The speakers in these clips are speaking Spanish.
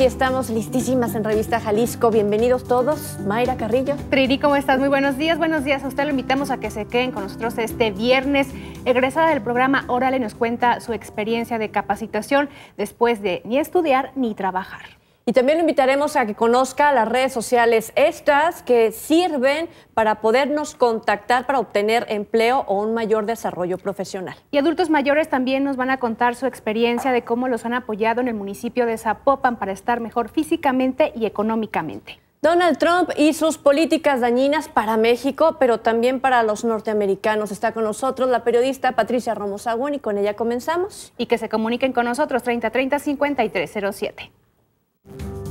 y estamos listísimas en Revista Jalisco. Bienvenidos todos. Mayra Carrillo. Triri, ¿cómo estás? Muy buenos días. Buenos días. A usted lo invitamos a que se queden con nosotros este viernes. Egresada del programa Órale nos cuenta su experiencia de capacitación después de ni estudiar ni trabajar. Y también lo invitaremos a que conozca las redes sociales estas que sirven para podernos contactar para obtener empleo o un mayor desarrollo profesional. Y adultos mayores también nos van a contar su experiencia de cómo los han apoyado en el municipio de Zapopan para estar mejor físicamente y económicamente. Donald Trump y sus políticas dañinas para México, pero también para los norteamericanos. Está con nosotros la periodista Patricia Romo Agón y con ella comenzamos. Y que se comuniquen con nosotros 3030 5307. Thank you.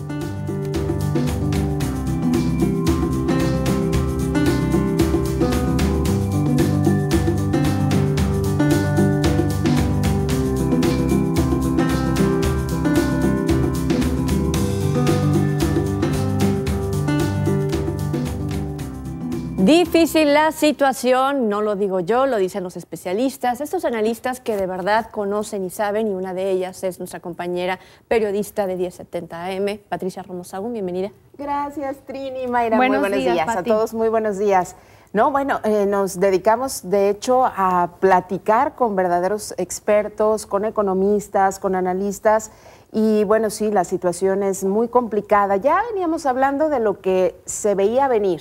Difícil la situación, no lo digo yo, lo dicen los especialistas, estos analistas que de verdad conocen y saben, y una de ellas es nuestra compañera periodista de 1070 AM, Patricia Ramos bienvenida. Gracias, Trini, Mayra, buenos muy buenos días, a todos, muy buenos días. No, bueno, eh, nos dedicamos de hecho a platicar con verdaderos expertos, con economistas, con analistas. Y bueno, sí, la situación es muy complicada. Ya veníamos hablando de lo que se veía venir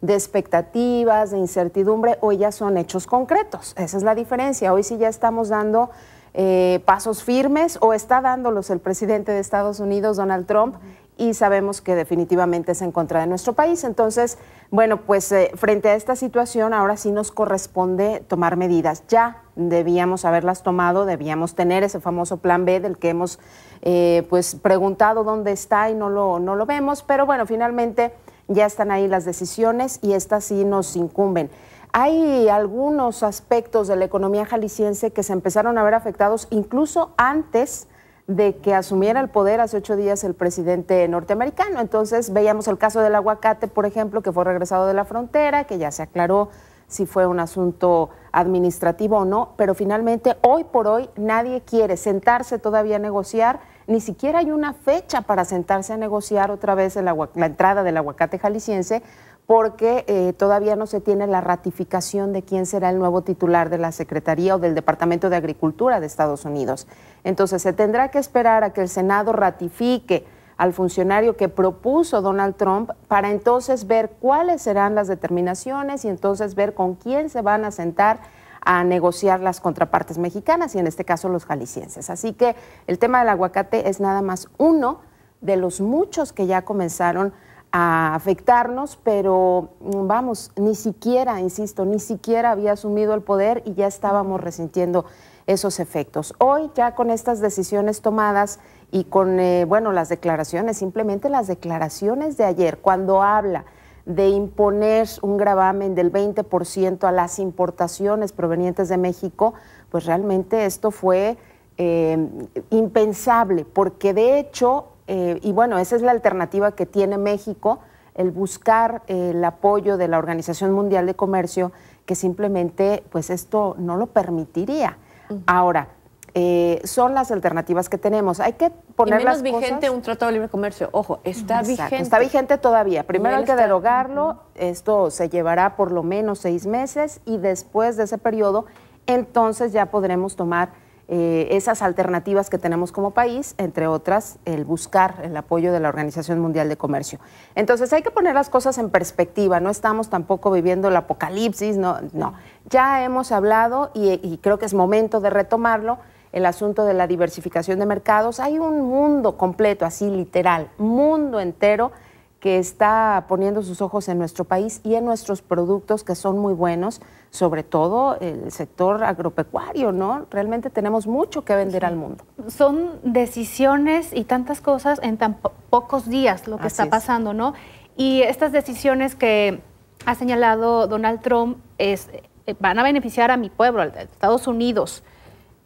de expectativas, de incertidumbre, hoy ya son hechos concretos. Esa es la diferencia. Hoy sí ya estamos dando eh, pasos firmes o está dándolos el presidente de Estados Unidos, Donald Trump, y sabemos que definitivamente es en contra de nuestro país. Entonces, bueno, pues eh, frente a esta situación ahora sí nos corresponde tomar medidas. Ya debíamos haberlas tomado, debíamos tener ese famoso plan B del que hemos eh, pues preguntado dónde está y no lo, no lo vemos, pero bueno, finalmente ya están ahí las decisiones y estas sí nos incumben. Hay algunos aspectos de la economía jalisciense que se empezaron a ver afectados incluso antes de que asumiera el poder hace ocho días el presidente norteamericano. Entonces veíamos el caso del aguacate, por ejemplo, que fue regresado de la frontera, que ya se aclaró si fue un asunto administrativo o no, pero finalmente hoy por hoy nadie quiere sentarse todavía a negociar ni siquiera hay una fecha para sentarse a negociar otra vez la entrada del aguacate jalisciense porque eh, todavía no se tiene la ratificación de quién será el nuevo titular de la Secretaría o del Departamento de Agricultura de Estados Unidos. Entonces se tendrá que esperar a que el Senado ratifique al funcionario que propuso Donald Trump para entonces ver cuáles serán las determinaciones y entonces ver con quién se van a sentar a negociar las contrapartes mexicanas y en este caso los jaliscienses. Así que el tema del aguacate es nada más uno de los muchos que ya comenzaron a afectarnos, pero mm, vamos, ni siquiera, insisto, ni siquiera había asumido el poder y ya estábamos resintiendo esos efectos. Hoy ya con estas decisiones tomadas y con, eh, bueno, las declaraciones, simplemente las declaraciones de ayer, cuando habla de imponer un gravamen del 20% a las importaciones provenientes de México, pues realmente esto fue eh, impensable, porque de hecho, eh, y bueno, esa es la alternativa que tiene México, el buscar eh, el apoyo de la Organización Mundial de Comercio, que simplemente, pues esto no lo permitiría. Ahora, eh, son las alternativas que tenemos. Hay que poner vigente un tratado de libre comercio. Ojo, está vigente. Está vigente todavía. Primero hay que derogarlo. Esto se llevará por lo menos seis meses y después de ese periodo, entonces ya podremos tomar eh, esas alternativas que tenemos como país, entre otras, el buscar el apoyo de la Organización Mundial de Comercio. Entonces hay que poner las cosas en perspectiva, no estamos tampoco viviendo el apocalipsis, no, no. Ya hemos hablado y creo que es momento de retomarlo el asunto de la diversificación de mercados. Hay un mundo completo, así literal, mundo entero que está poniendo sus ojos en nuestro país y en nuestros productos que son muy buenos, sobre todo el sector agropecuario, ¿no? Realmente tenemos mucho que vender al mundo. Son decisiones y tantas cosas en tan pocos días lo que está pasando, ¿no? Y estas decisiones que ha señalado Donald Trump es, eh, van a beneficiar a mi pueblo, a Estados Unidos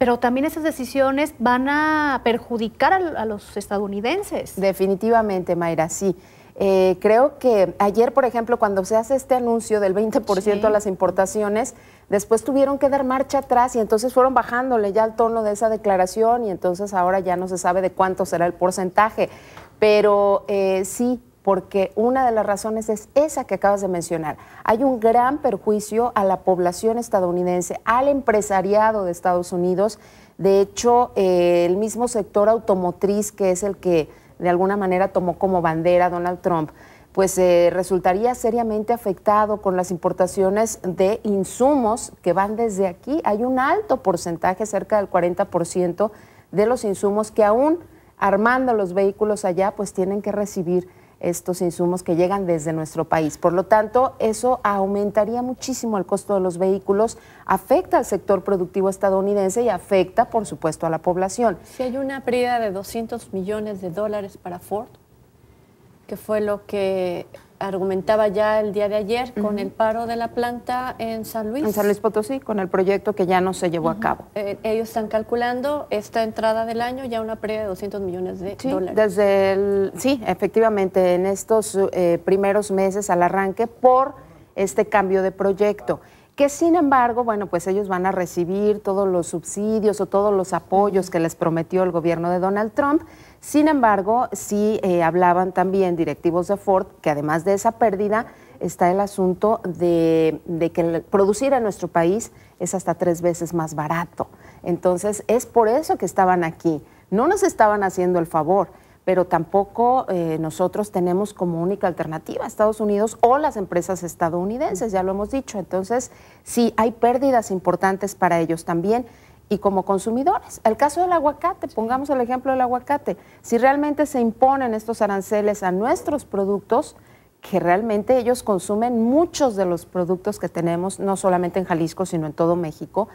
pero también esas decisiones van a perjudicar a, los estadounidenses. Definitivamente, Mayra, sí. Eh, creo que ayer, por ejemplo, cuando se hace este anuncio del 20% de a las importaciones, después tuvieron que dar marcha atrás y entonces fueron bajándole ya el tono de esa declaración y entonces ahora ya no se sabe de cuánto será el porcentaje. Pero eh, sí, porque una de las razones es esa que acabas de mencionar. Hay un gran perjuicio a la población estadounidense, al empresariado de Estados Unidos. De hecho, eh, el mismo sector automotriz, que es el que de alguna manera tomó como bandera Donald Trump, pues eh, resultaría seriamente afectado con las importaciones de insumos que van desde aquí. Hay un alto porcentaje, cerca del 40% de los insumos que aún armando los vehículos allá, pues tienen que recibir estos insumos que llegan desde nuestro país. Por lo tanto, eso aumentaría muchísimo el costo de los vehículos, afecta al sector productivo estadounidense y afecta, por supuesto, a la población. Si hay una pérdida de 200 millones de dólares para Ford, que fue lo que argumentaba ya el día de ayer, con el paro de la planta en San Luis. En San Luis Potosí, con el proyecto que ya no se llevó a cabo. Eh, ellos están calculando esta entrada del año ya una pérdida de 200 millones de dólares. Desde el, sí, efectivamente, en estos eh, primeros meses al arranque por este cambio de proyecto que sin embargo, bueno, pues ellos van a recibir todos los subsidios o todos los apoyos que les prometió el gobierno de Donald Trump, sin embargo, sí eh, hablaban también directivos de Ford que además de esa pérdida está el asunto de, que producir en nuestro país es hasta tres veces más barato. Entonces, es por eso que estaban aquí. No nos estaban haciendo el favor pero tampoco eh, nosotros tenemos como única alternativa Estados Unidos o las empresas estadounidenses, ya lo hemos dicho. Entonces, sí, hay pérdidas importantes para ellos también y como consumidores. El caso del aguacate, pongamos el ejemplo del aguacate. Si realmente se imponen estos aranceles a nuestros productos, que realmente ellos consumen muchos de los productos que tenemos, no solamente en Jalisco, sino en todo México,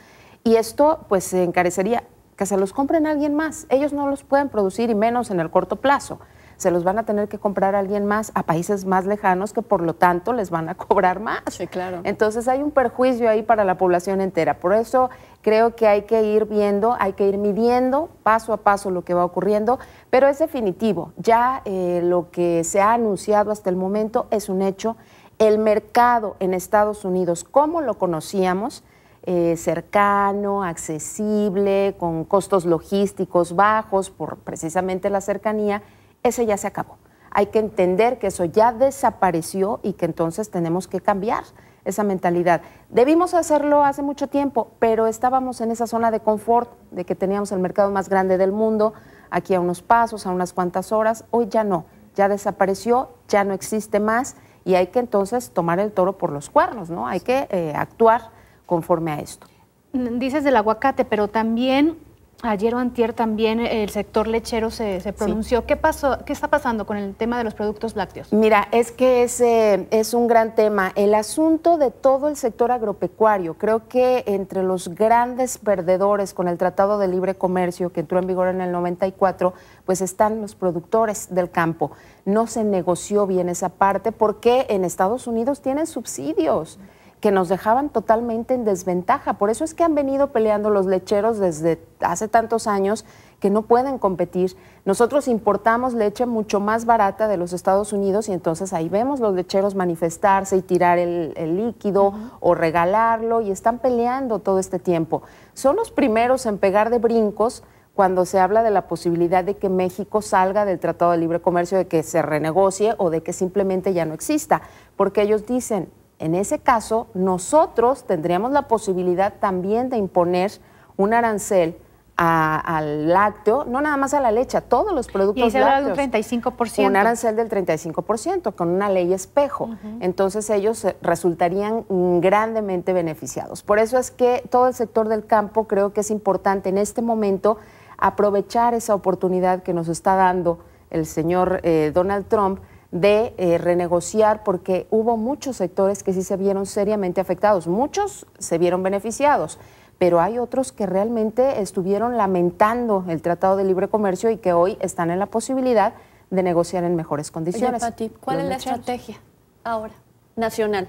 y esto pues se encarecería que se los compren alguien más. Ellos no los pueden producir y menos en el corto plazo se los van a tener que comprar a alguien más a países más lejanos que por lo tanto les van a cobrar más. Sí, claro. Entonces hay un perjuicio ahí para la población entera. Por eso creo que hay que ir viendo, hay que ir midiendo paso a paso lo que va ocurriendo, pero es definitivo. Ya eh, lo que se ha anunciado hasta el momento es un hecho. El mercado en Estados Unidos, como lo conocíamos, eh, cercano, accesible, con costos logísticos bajos por precisamente la cercanía, ese ya se acabó. Hay que entender que eso ya desapareció y que entonces tenemos que cambiar esa mentalidad. Debimos hacerlo hace mucho tiempo, pero estábamos en esa zona de confort, de que teníamos el mercado más grande del mundo, aquí a unos pasos, a unas cuantas horas, hoy ya no, ya desapareció, ya no existe más y hay que entonces tomar el toro por los cuernos, ¿no? Hay que eh, actuar conforme a esto. Dices del aguacate, pero también Ayer o antier también el sector lechero se, pronunció. ¿Qué pasó? ¿Qué está pasando con el tema de los productos lácteos? Mira, es que ese eh, es un gran tema. El asunto de todo el sector agropecuario. Creo que entre los grandes perdedores con el Tratado de Libre Comercio que entró en vigor en el 94, pues están los productores del campo. No se negoció bien esa parte porque en Estados Unidos tienen subsidios que nos dejaban totalmente en desventaja. Por eso es que han venido peleando los lecheros desde hace tantos años que no pueden competir. Nosotros importamos leche mucho más barata de los Estados Unidos y entonces ahí vemos los lecheros manifestarse y tirar el, líquido o regalarlo y están peleando todo este tiempo. Son los primeros en pegar de brincos cuando se habla de la posibilidad de que México salga del Tratado de Libre Comercio, de que se renegocie o de que simplemente ya no exista, porque ellos dicen, en ese caso, nosotros tendríamos la posibilidad también de imponer un arancel al lácteo, no nada más a la leche, todos los productos y se lácteos. un 35%. Un arancel del 35%, con una ley espejo. Entonces ellos eh, resultarían grandemente beneficiados. Por eso es que todo el sector del campo creo que es importante en este momento aprovechar esa oportunidad que nos está dando el señor eh, Donald Trump de eh, renegociar porque hubo muchos sectores que sí se vieron seriamente afectados. Muchos se vieron beneficiados, pero hay otros que realmente estuvieron lamentando el Tratado de Libre Comercio y que hoy están en la posibilidad de negociar en mejores condiciones. ¿cuál es la estrategia ahora nacional?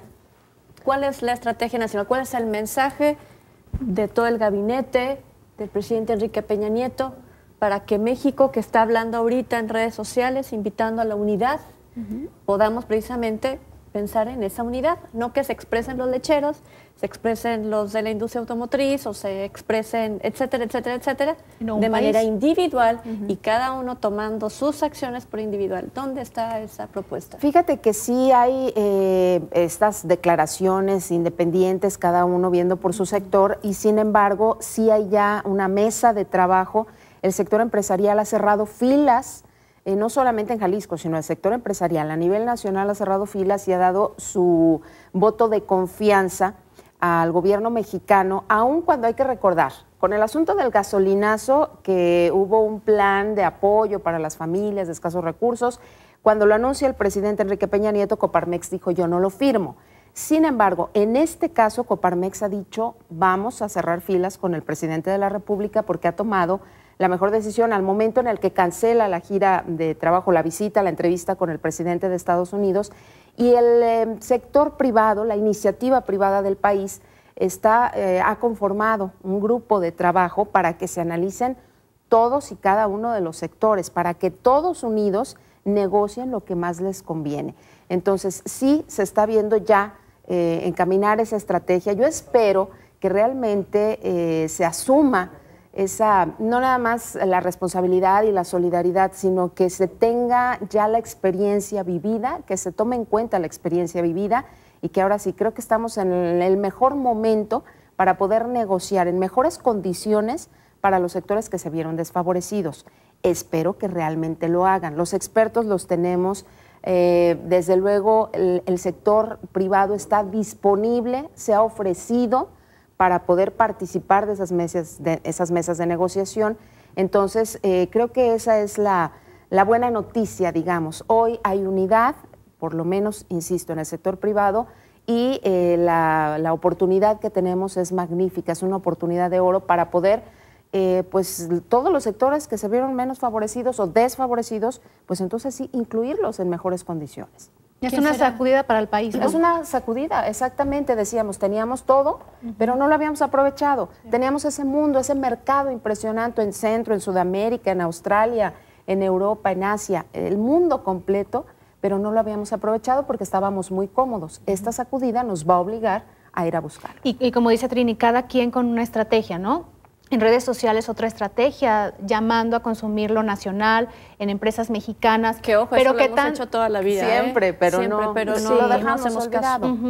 ¿Cuál es la estrategia nacional? ¿Cuál es el mensaje de todo el gabinete del presidente Enrique Peña Nieto para que México, que está hablando ahorita en redes sociales, invitando a la unidad, podamos precisamente pensar en esa unidad, no que se expresen los lecheros, se expresen los de la industria automotriz o se expresen, etcétera, etcétera, etcétera, de manera individual y cada uno tomando sus acciones por individual. ¿Dónde está esa propuesta? Fíjate que sí hay eh, estas declaraciones independientes, cada uno viendo por su sector, y sin embargo sí hay ya una mesa de trabajo. El sector empresarial ha cerrado filas eh, no solamente en Jalisco, sino el sector empresarial a nivel nacional ha cerrado filas y ha dado su voto de confianza al gobierno mexicano, aun cuando hay que recordar, con el asunto del gasolinazo, que hubo un plan de apoyo para las familias de escasos recursos, cuando lo anuncia el presidente Enrique Peña Nieto, Coparmex dijo, yo no lo firmo. Sin embargo, en este caso, Coparmex ha dicho, vamos a cerrar filas con el presidente de la República porque ha tomado la mejor decisión al momento en el que cancela la gira de trabajo, la visita, la entrevista con el presidente de Estados Unidos y el eh, sector privado, la iniciativa privada del país, está, eh, ha conformado un grupo de trabajo para que se analicen todos y cada uno de los sectores, para que todos unidos negocien lo que más les conviene. Entonces, sí se está viendo ya eh, encaminar esa estrategia. Yo espero que realmente se asuma esa, no nada más la responsabilidad y la solidaridad, sino que se tenga ya la experiencia vivida, que se tome en cuenta la experiencia vivida y que ahora sí creo que estamos en el mejor momento para poder negociar en mejores condiciones para los sectores que se vieron desfavorecidos. Espero que realmente lo hagan. Los expertos los tenemos. Eh, desde luego, el sector privado está disponible, se ha ofrecido para poder participar de esas mesas de, esas mesas de negociación. Entonces, eh, creo que esa es la, buena noticia, digamos. Hoy hay unidad, por lo menos, insisto, en el sector privado, y eh, la, oportunidad que tenemos es magnífica, es una oportunidad de oro para poder, eh, pues todos los sectores que se vieron menos favorecidos o desfavorecidos, pues entonces sí, incluirlos en mejores condiciones. Es una sacudida para el país. Es una sacudida, exactamente, decíamos, teníamos todo, pero no lo habíamos aprovechado. Teníamos ese mundo, ese mercado impresionante en Centro, en Sudamérica, en Australia, en Europa, en Asia, el mundo completo, pero no lo habíamos aprovechado porque estábamos muy cómodos. Esta sacudida nos va a obligar a ir a buscar. Y, y como dice Trini, cada quien con una estrategia, ¿no? en redes sociales otra estrategia, llamando a consumir lo nacional en empresas mexicanas. Que ojo, pero lo hemos hecho toda la vida. Siempre, ¿eh? pero no, pero pues no, lo dejamos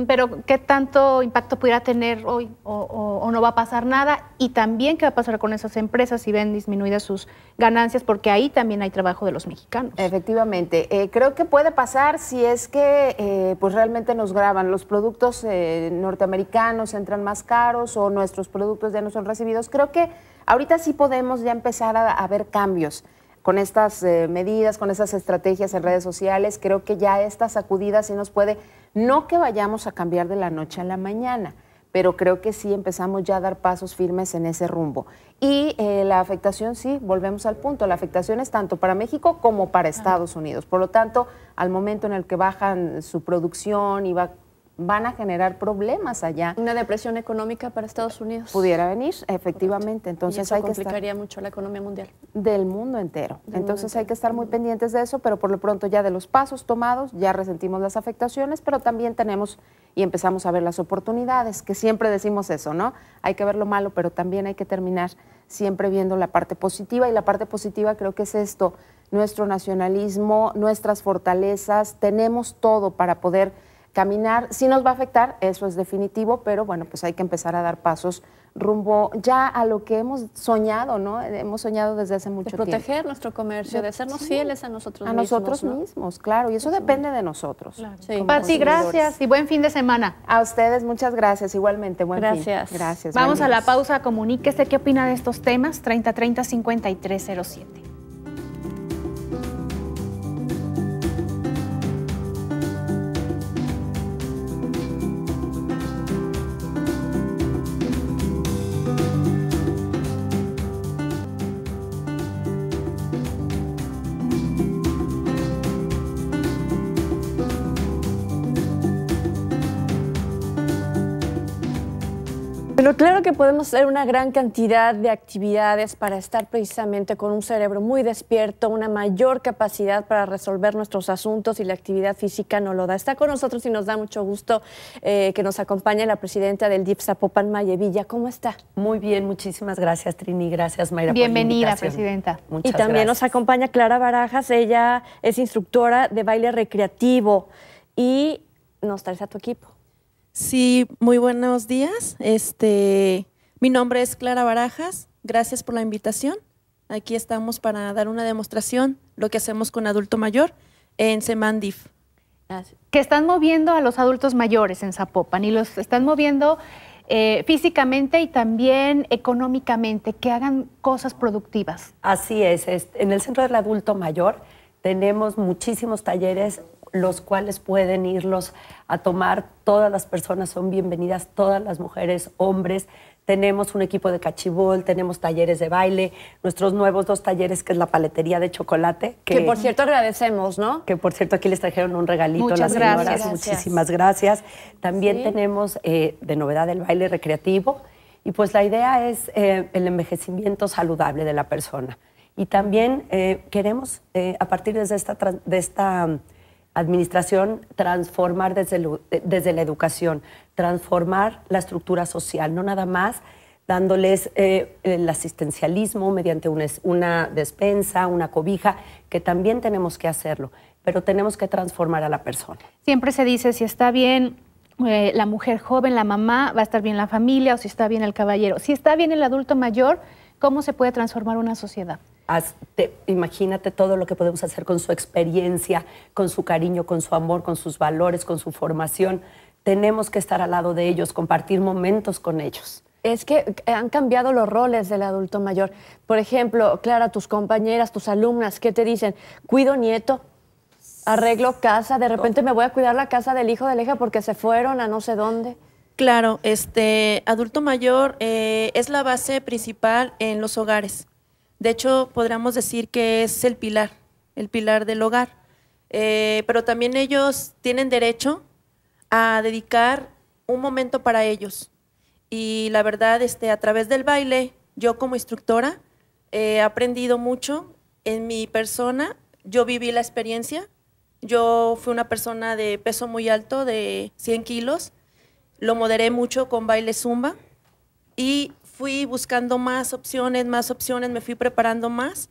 pero qué tanto impacto pudiera tener hoy o, no va a pasar nada. Y también qué va a pasar con esas empresas si ven disminuidas sus ganancias, porque ahí también hay trabajo de los mexicanos. Efectivamente. Eh, creo que puede pasar si es que eh, pues realmente nos graban. Los productos norteamericanos entran más caros o nuestros productos ya no son recibidos. Creo que Ahorita sí podemos ya empezar a, ver cambios con estas eh, medidas, con estas estrategias en redes sociales. Creo que ya esta sacudida sí nos puede, no que vayamos a cambiar de la noche a la mañana, pero creo que sí empezamos ya a dar pasos firmes en ese rumbo. Y eh, la afectación, sí, volvemos al punto, la afectación es tanto para México como para Estados Unidos. Por lo tanto, al momento en el que bajan su producción y va van a generar problemas allá. Una depresión económica para Estados Unidos. Pudiera venir, efectivamente. Entonces y eso hay complicaría mucho la economía mundial. Del mundo entero. Entonces hay que estar muy pendientes de eso, pero por lo pronto ya de los pasos tomados, ya resentimos las afectaciones, pero también tenemos y empezamos a ver las oportunidades, que siempre decimos eso, ¿no? Hay que ver lo malo, pero también hay que terminar siempre viendo la parte positiva y la parte positiva creo que es esto, nuestro nacionalismo, nuestras fortalezas, tenemos todo para poder caminar sí nos va a afectar, eso es definitivo, pero bueno, pues hay que empezar a dar pasos rumbo ya a lo que hemos soñado, ¿no? Hemos soñado desde hace mucho tiempo. De proteger nuestro comercio, de hacernos fieles a nosotros mismos. A nosotros mismos, claro, y eso, depende de nosotros. Pati, gracias y buen fin de semana. A ustedes muchas gracias, igualmente, buen gracias. fin. Gracias. Vamos a la pausa, comuníquese qué opina de estos temas, 30 30 Pero claro que podemos hacer una gran cantidad de actividades para estar precisamente con un cerebro muy despierto, una mayor capacidad para resolver nuestros asuntos y la actividad física no lo da. Está con nosotros y nos da mucho gusto eh, que nos acompañe la presidenta del DIP Zapopan, Mayevilla. ¿Cómo está? Muy bien, muchísimas gracias Trini, gracias Mayra. Bienvenida, presidenta. Muchas y también nos acompaña Clara Barajas, ella es instructora de baile recreativo y nos trae a tu equipo. Sí, muy buenos días. Este, mi nombre es Clara Barajas. Gracias por la invitación. Aquí estamos para dar una demostración, lo que hacemos con adulto mayor en Semandif. Que están moviendo a los adultos mayores en Zapopan y los están moviendo eh, físicamente y también económicamente, que hagan cosas productivas. Así es, en el Centro del Adulto Mayor tenemos muchísimos talleres los cuales pueden irlos a tomar. Todas las personas son bienvenidas, todas las mujeres, hombres. Tenemos un equipo de cachibol, tenemos talleres de baile, nuestros nuevos dos talleres, que es la paletería de chocolate. Que, por cierto agradecemos, ¿no? Que por cierto aquí les trajeron un regalito Muchas las señoras. Gracias. Muchísimas gracias. También tenemos eh, de novedad el baile recreativo. Y pues la idea es eh, el envejecimiento saludable de la persona. Y también eh, queremos, a partir de esta Administración, transformar desde, eh, desde la educación, transformar la estructura social, no nada más dándoles eh, el asistencialismo mediante una, una despensa, una cobija, que también tenemos que hacerlo, pero tenemos que transformar a la persona. Siempre se dice, si está bien eh, la mujer joven, la mamá, va a estar bien la familia o si está bien el caballero. Si está bien el adulto mayor, ¿cómo se puede transformar una sociedad? imagínate todo lo que podemos hacer con su experiencia, con su cariño, con su amor, con sus valores, con su formación. Tenemos que estar al lado de ellos, compartir momentos con ellos. Es que eh, han cambiado los roles del adulto mayor. Por ejemplo, Clara, tus compañeras, tus alumnas, ¿qué te dicen? Cuido nieto, arreglo casa, de repente me voy a cuidar la casa del hijo de hija porque se fueron a no sé dónde. Claro, este adulto mayor eh, es la base principal en los hogares de hecho, podríamos decir que es el pilar, el pilar del hogar. Eh, pero también ellos tienen derecho a dedicar un momento para ellos. Y la verdad, este, a través del baile, yo como instructora he aprendido mucho en mi persona. Yo viví la experiencia. Yo fui una persona de peso muy alto, de 100 kilos. Lo moderé mucho con baile zumba. Y fui buscando más opciones, más opciones, me fui preparando más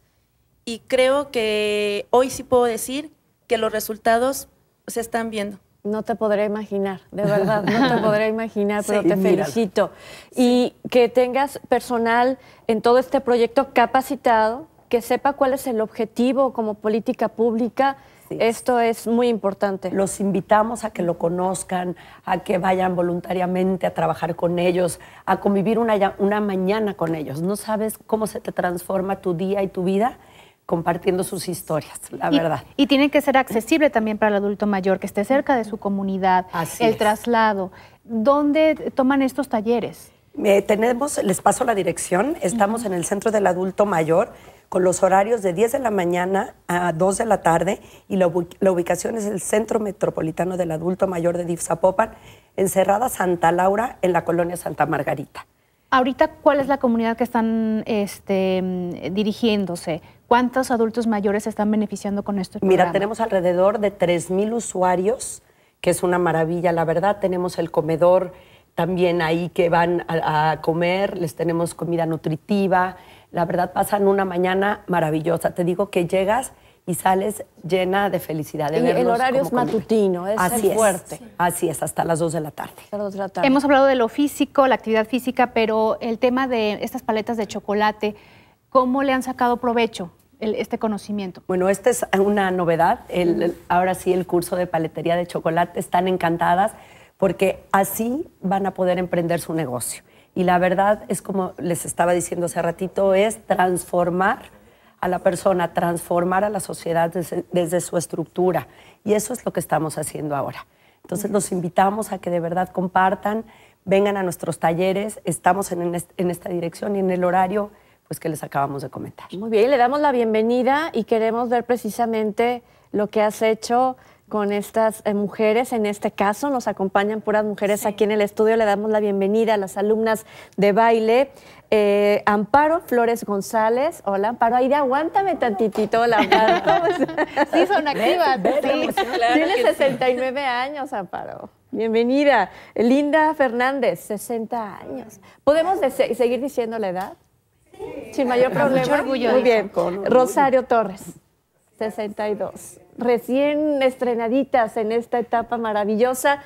y creo que hoy sí puedo decir que los resultados se están viendo. No te podré imaginar, de verdad, no te podré imaginar, pero te felicito. Y que tengas personal en todo este proyecto capacitado, que sepa cuál es el objetivo como política pública esto es muy importante. Los invitamos a que lo conozcan, a que vayan voluntariamente a trabajar con ellos, a convivir una, una mañana con ellos. No sabes cómo se te transforma tu día y tu vida compartiendo sus historias, la verdad. Y tiene que ser accesible también para el adulto mayor, que esté cerca de su comunidad, el traslado. ¿Dónde toman estos talleres? Eh, tenemos, les paso la dirección, estamos en el Centro del Adulto Mayor, con los horarios de 10 de la mañana a 2 de la tarde y la, ubicación es el Centro Metropolitano del Adulto Mayor de Difzapopan, encerrada Santa Laura en la colonia Santa Margarita. Ahorita, ¿cuál es la comunidad que están este, dirigiéndose? ¿Cuántos adultos mayores están beneficiando con esto? Mira, tenemos alrededor de 3.000 usuarios, que es una maravilla, la verdad. Tenemos el comedor también ahí que van a comer, les tenemos comida nutritiva, la verdad pasan una mañana maravillosa. Te digo que llegas y sales llena de felicidad. De y el horario es matutino, es así fuerte. Así es, hasta las 2 de la tarde. Hemos hablado de lo físico, la actividad física, pero el tema de estas paletas de chocolate, ¿cómo le han sacado provecho? este conocimiento? Bueno, esta es una novedad. ahora sí, el curso de paletería de chocolate están encantadas porque así van a poder emprender su negocio. Y la verdad es como les estaba diciendo hace ratito, es transformar a la persona, transformar a la sociedad desde, su estructura. Y eso es lo que estamos haciendo ahora. Entonces los invitamos a que de verdad compartan, vengan a nuestros talleres, estamos en, en esta dirección y en el horario pues que les acabamos de comentar. Muy bien, le damos la bienvenida y queremos ver precisamente lo que has hecho con estas eh, mujeres. En este caso nos acompañan puras mujeres aquí en el estudio. Le damos la bienvenida a las alumnas de baile. Eh, Amparo Flores González. Hola, Amparo. de aguántame tantitito. Hola, Amparo. sí, son activas. Sí. Tiene 69 años, Amparo. Bienvenida. Linda Fernández, 60 años. ¿Podemos seguir diciendo la edad? Sin mayor problema. orgullo. Muy bien. Rosario Torres. 62. Recién estrenaditas en esta etapa maravillosa.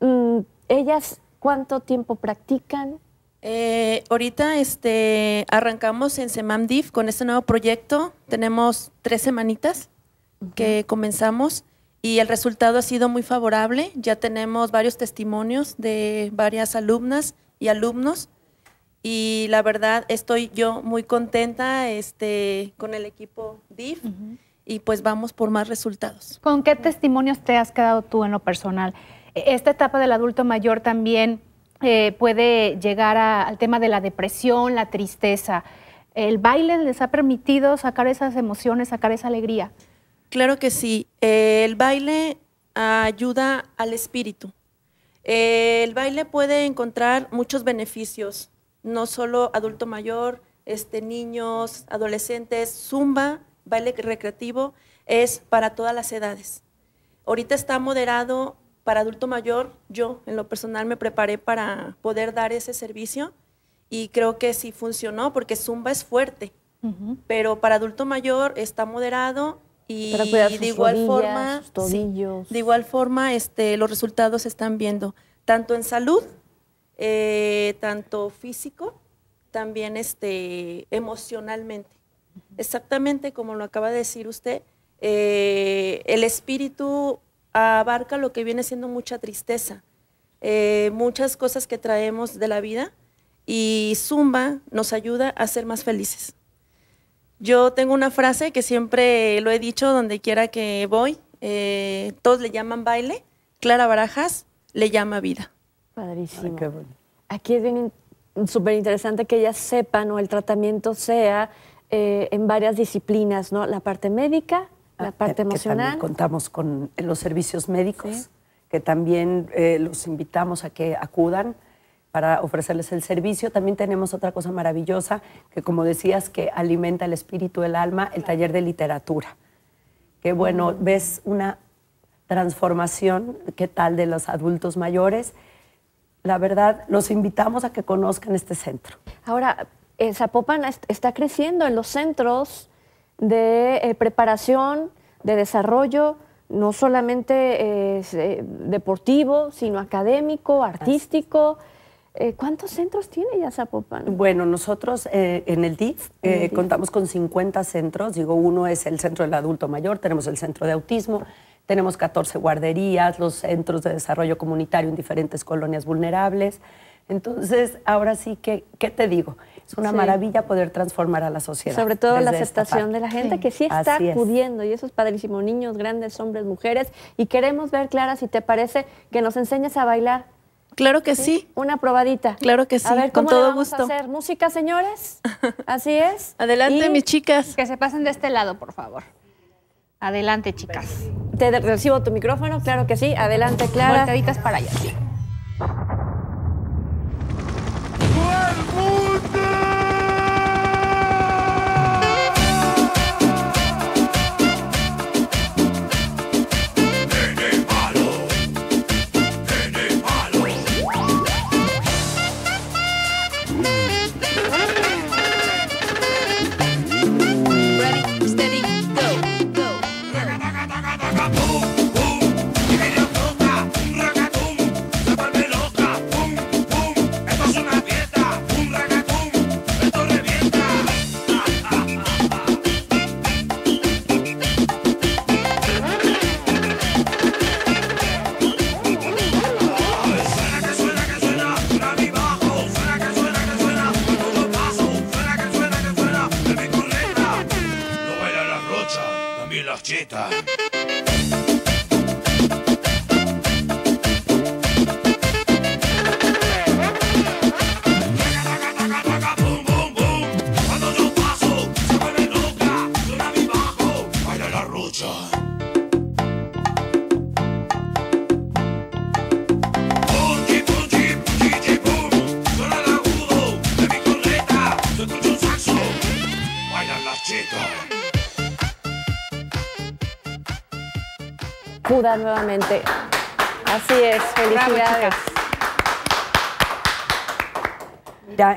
Mm, ¿Ellas cuánto tiempo practican? Eh, ahorita este, arrancamos en SEMAMDIF con este nuevo proyecto. Tenemos tres semanitas que comenzamos y el resultado ha sido muy favorable. Ya tenemos varios testimonios de varias alumnas y alumnos y la verdad estoy yo muy contenta este, con el equipo DIF y pues vamos por más resultados. ¿Con qué testimonios te has quedado tú en lo personal? Esta etapa del adulto mayor también eh, puede llegar al tema de la depresión, la tristeza. ¿El baile les ha permitido sacar esas emociones, sacar esa alegría? Claro que sí. Eh, el baile ayuda al espíritu. Eh, el baile puede encontrar muchos beneficios, no solo adulto mayor, este, niños, adolescentes. Zumba baile recreativo es para todas las edades. Ahorita está moderado para adulto mayor. Yo, en lo personal, me preparé para poder dar ese servicio y creo que sí funcionó porque Zumba es fuerte, pero para adulto mayor está moderado y de igual forma, de igual forma, los resultados se están viendo tanto en salud, eh, tanto físico, también este, emocionalmente. Exactamente como lo acaba de decir usted, eh, el espíritu abarca lo que viene siendo mucha tristeza, eh, muchas cosas que traemos de la vida y Zumba nos ayuda a ser más felices. Yo tengo una frase que siempre lo he dicho donde quiera que voy, eh, todos le llaman baile, Clara Barajas le llama vida. Padrísimo. Aquí es súper interesante que ellas sepan o el tratamiento sea eh, en varias disciplinas, ¿no? La parte médica, ah, la parte emocional. Que contamos con eh, los servicios médicos, que también eh, los invitamos a que acudan para ofrecerles el servicio. También tenemos otra cosa maravillosa, que como decías, que alimenta el espíritu, el alma, el taller de literatura. Que bueno, ves una transformación, qué tal, de los adultos mayores. La verdad, los invitamos a que conozcan este centro. Ahora, eh, Zapopan está creciendo en los centros de eh, preparación, de desarrollo, no solamente eh, deportivo, sino académico, artístico. Eh, ¿Cuántos centros tiene ya Zapopan? Bueno, nosotros en el DIF contamos con 50 centros. Digo, uno es el centro del adulto mayor, tenemos el centro de autismo, tenemos 14 guarderías, los centros de desarrollo comunitario en diferentes colonias vulnerables. Entonces, ahora sí que, ¿qué te digo? Es una maravilla poder transformar a la sociedad. Sobre todo la aceptación de la gente que sí está acudiendo y eso es padrísimo. Niños, grandes, hombres, mujeres. Y queremos ver, Clara, si te parece que nos enseñes a bailar. Claro que sí. Una probadita. Claro que sí. A ver, con todo vamos A hacer? ¿Música, señores? Así es. Adelante, mis chicas. Que se pasen de este lado, por favor. Adelante, chicas. Te recibo tu micrófono, claro que sí. Adelante, Clara. Voltaditas para allá. Jedi. nuevamente. Así es, felicidades.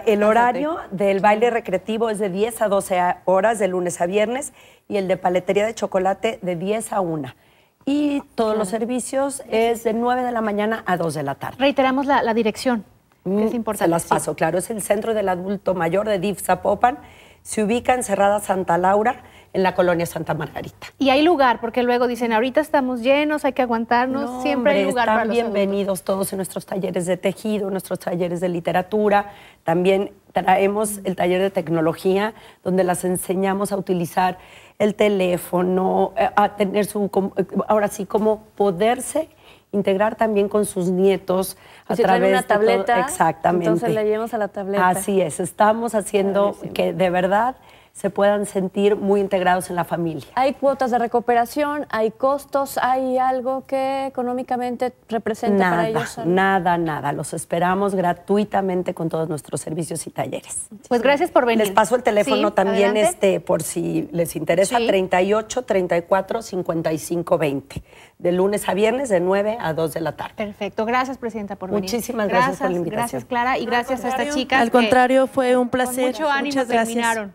el horario del baile recreativo es de 10 a 12 horas de lunes a viernes y el de paletería de chocolate de 10 a 1 y todos los servicios es de 9 de la mañana a 2 de la tarde. Reiteramos la, dirección, que es importante. Mm, se las paso, claro, es el Centro del Adulto Mayor de DIF Zapopan. Se ubica en Cerrada Santa Laura, en la colonia Santa Margarita. Y hay lugar, porque luego dicen, ahorita estamos llenos, hay que aguantarnos, siempre hay lugar para los bienvenidos todos en nuestros talleres de tejido, nuestros talleres de literatura, también traemos el taller de tecnología, donde las enseñamos a utilizar el teléfono, eh, a tener su, eh, ahora sí, cómo poderse integrar también con sus nietos a pues si través una tableta, exactamente. Entonces le llevamos a la tableta. Así es, estamos haciendo que de verdad se puedan sentir muy integrados en la familia. Hay cuotas de recuperación, hay costos, hay algo que económicamente representa nada, para ellos. Nada, nada. Los esperamos gratuitamente con todos nuestros servicios y talleres. Pues gracias por venir. Les paso el teléfono también este por si les interesa 38 34 55 20 de lunes a viernes de 9 a 2 de la tarde. Perfecto. Gracias, presidenta, por venir. Muchísimas gracias, gracias por la invitación. Gracias, Clara, y gracias a esta chica. Al contrario, fue un placer. Mucho ánimo Muchas gracias. terminaron.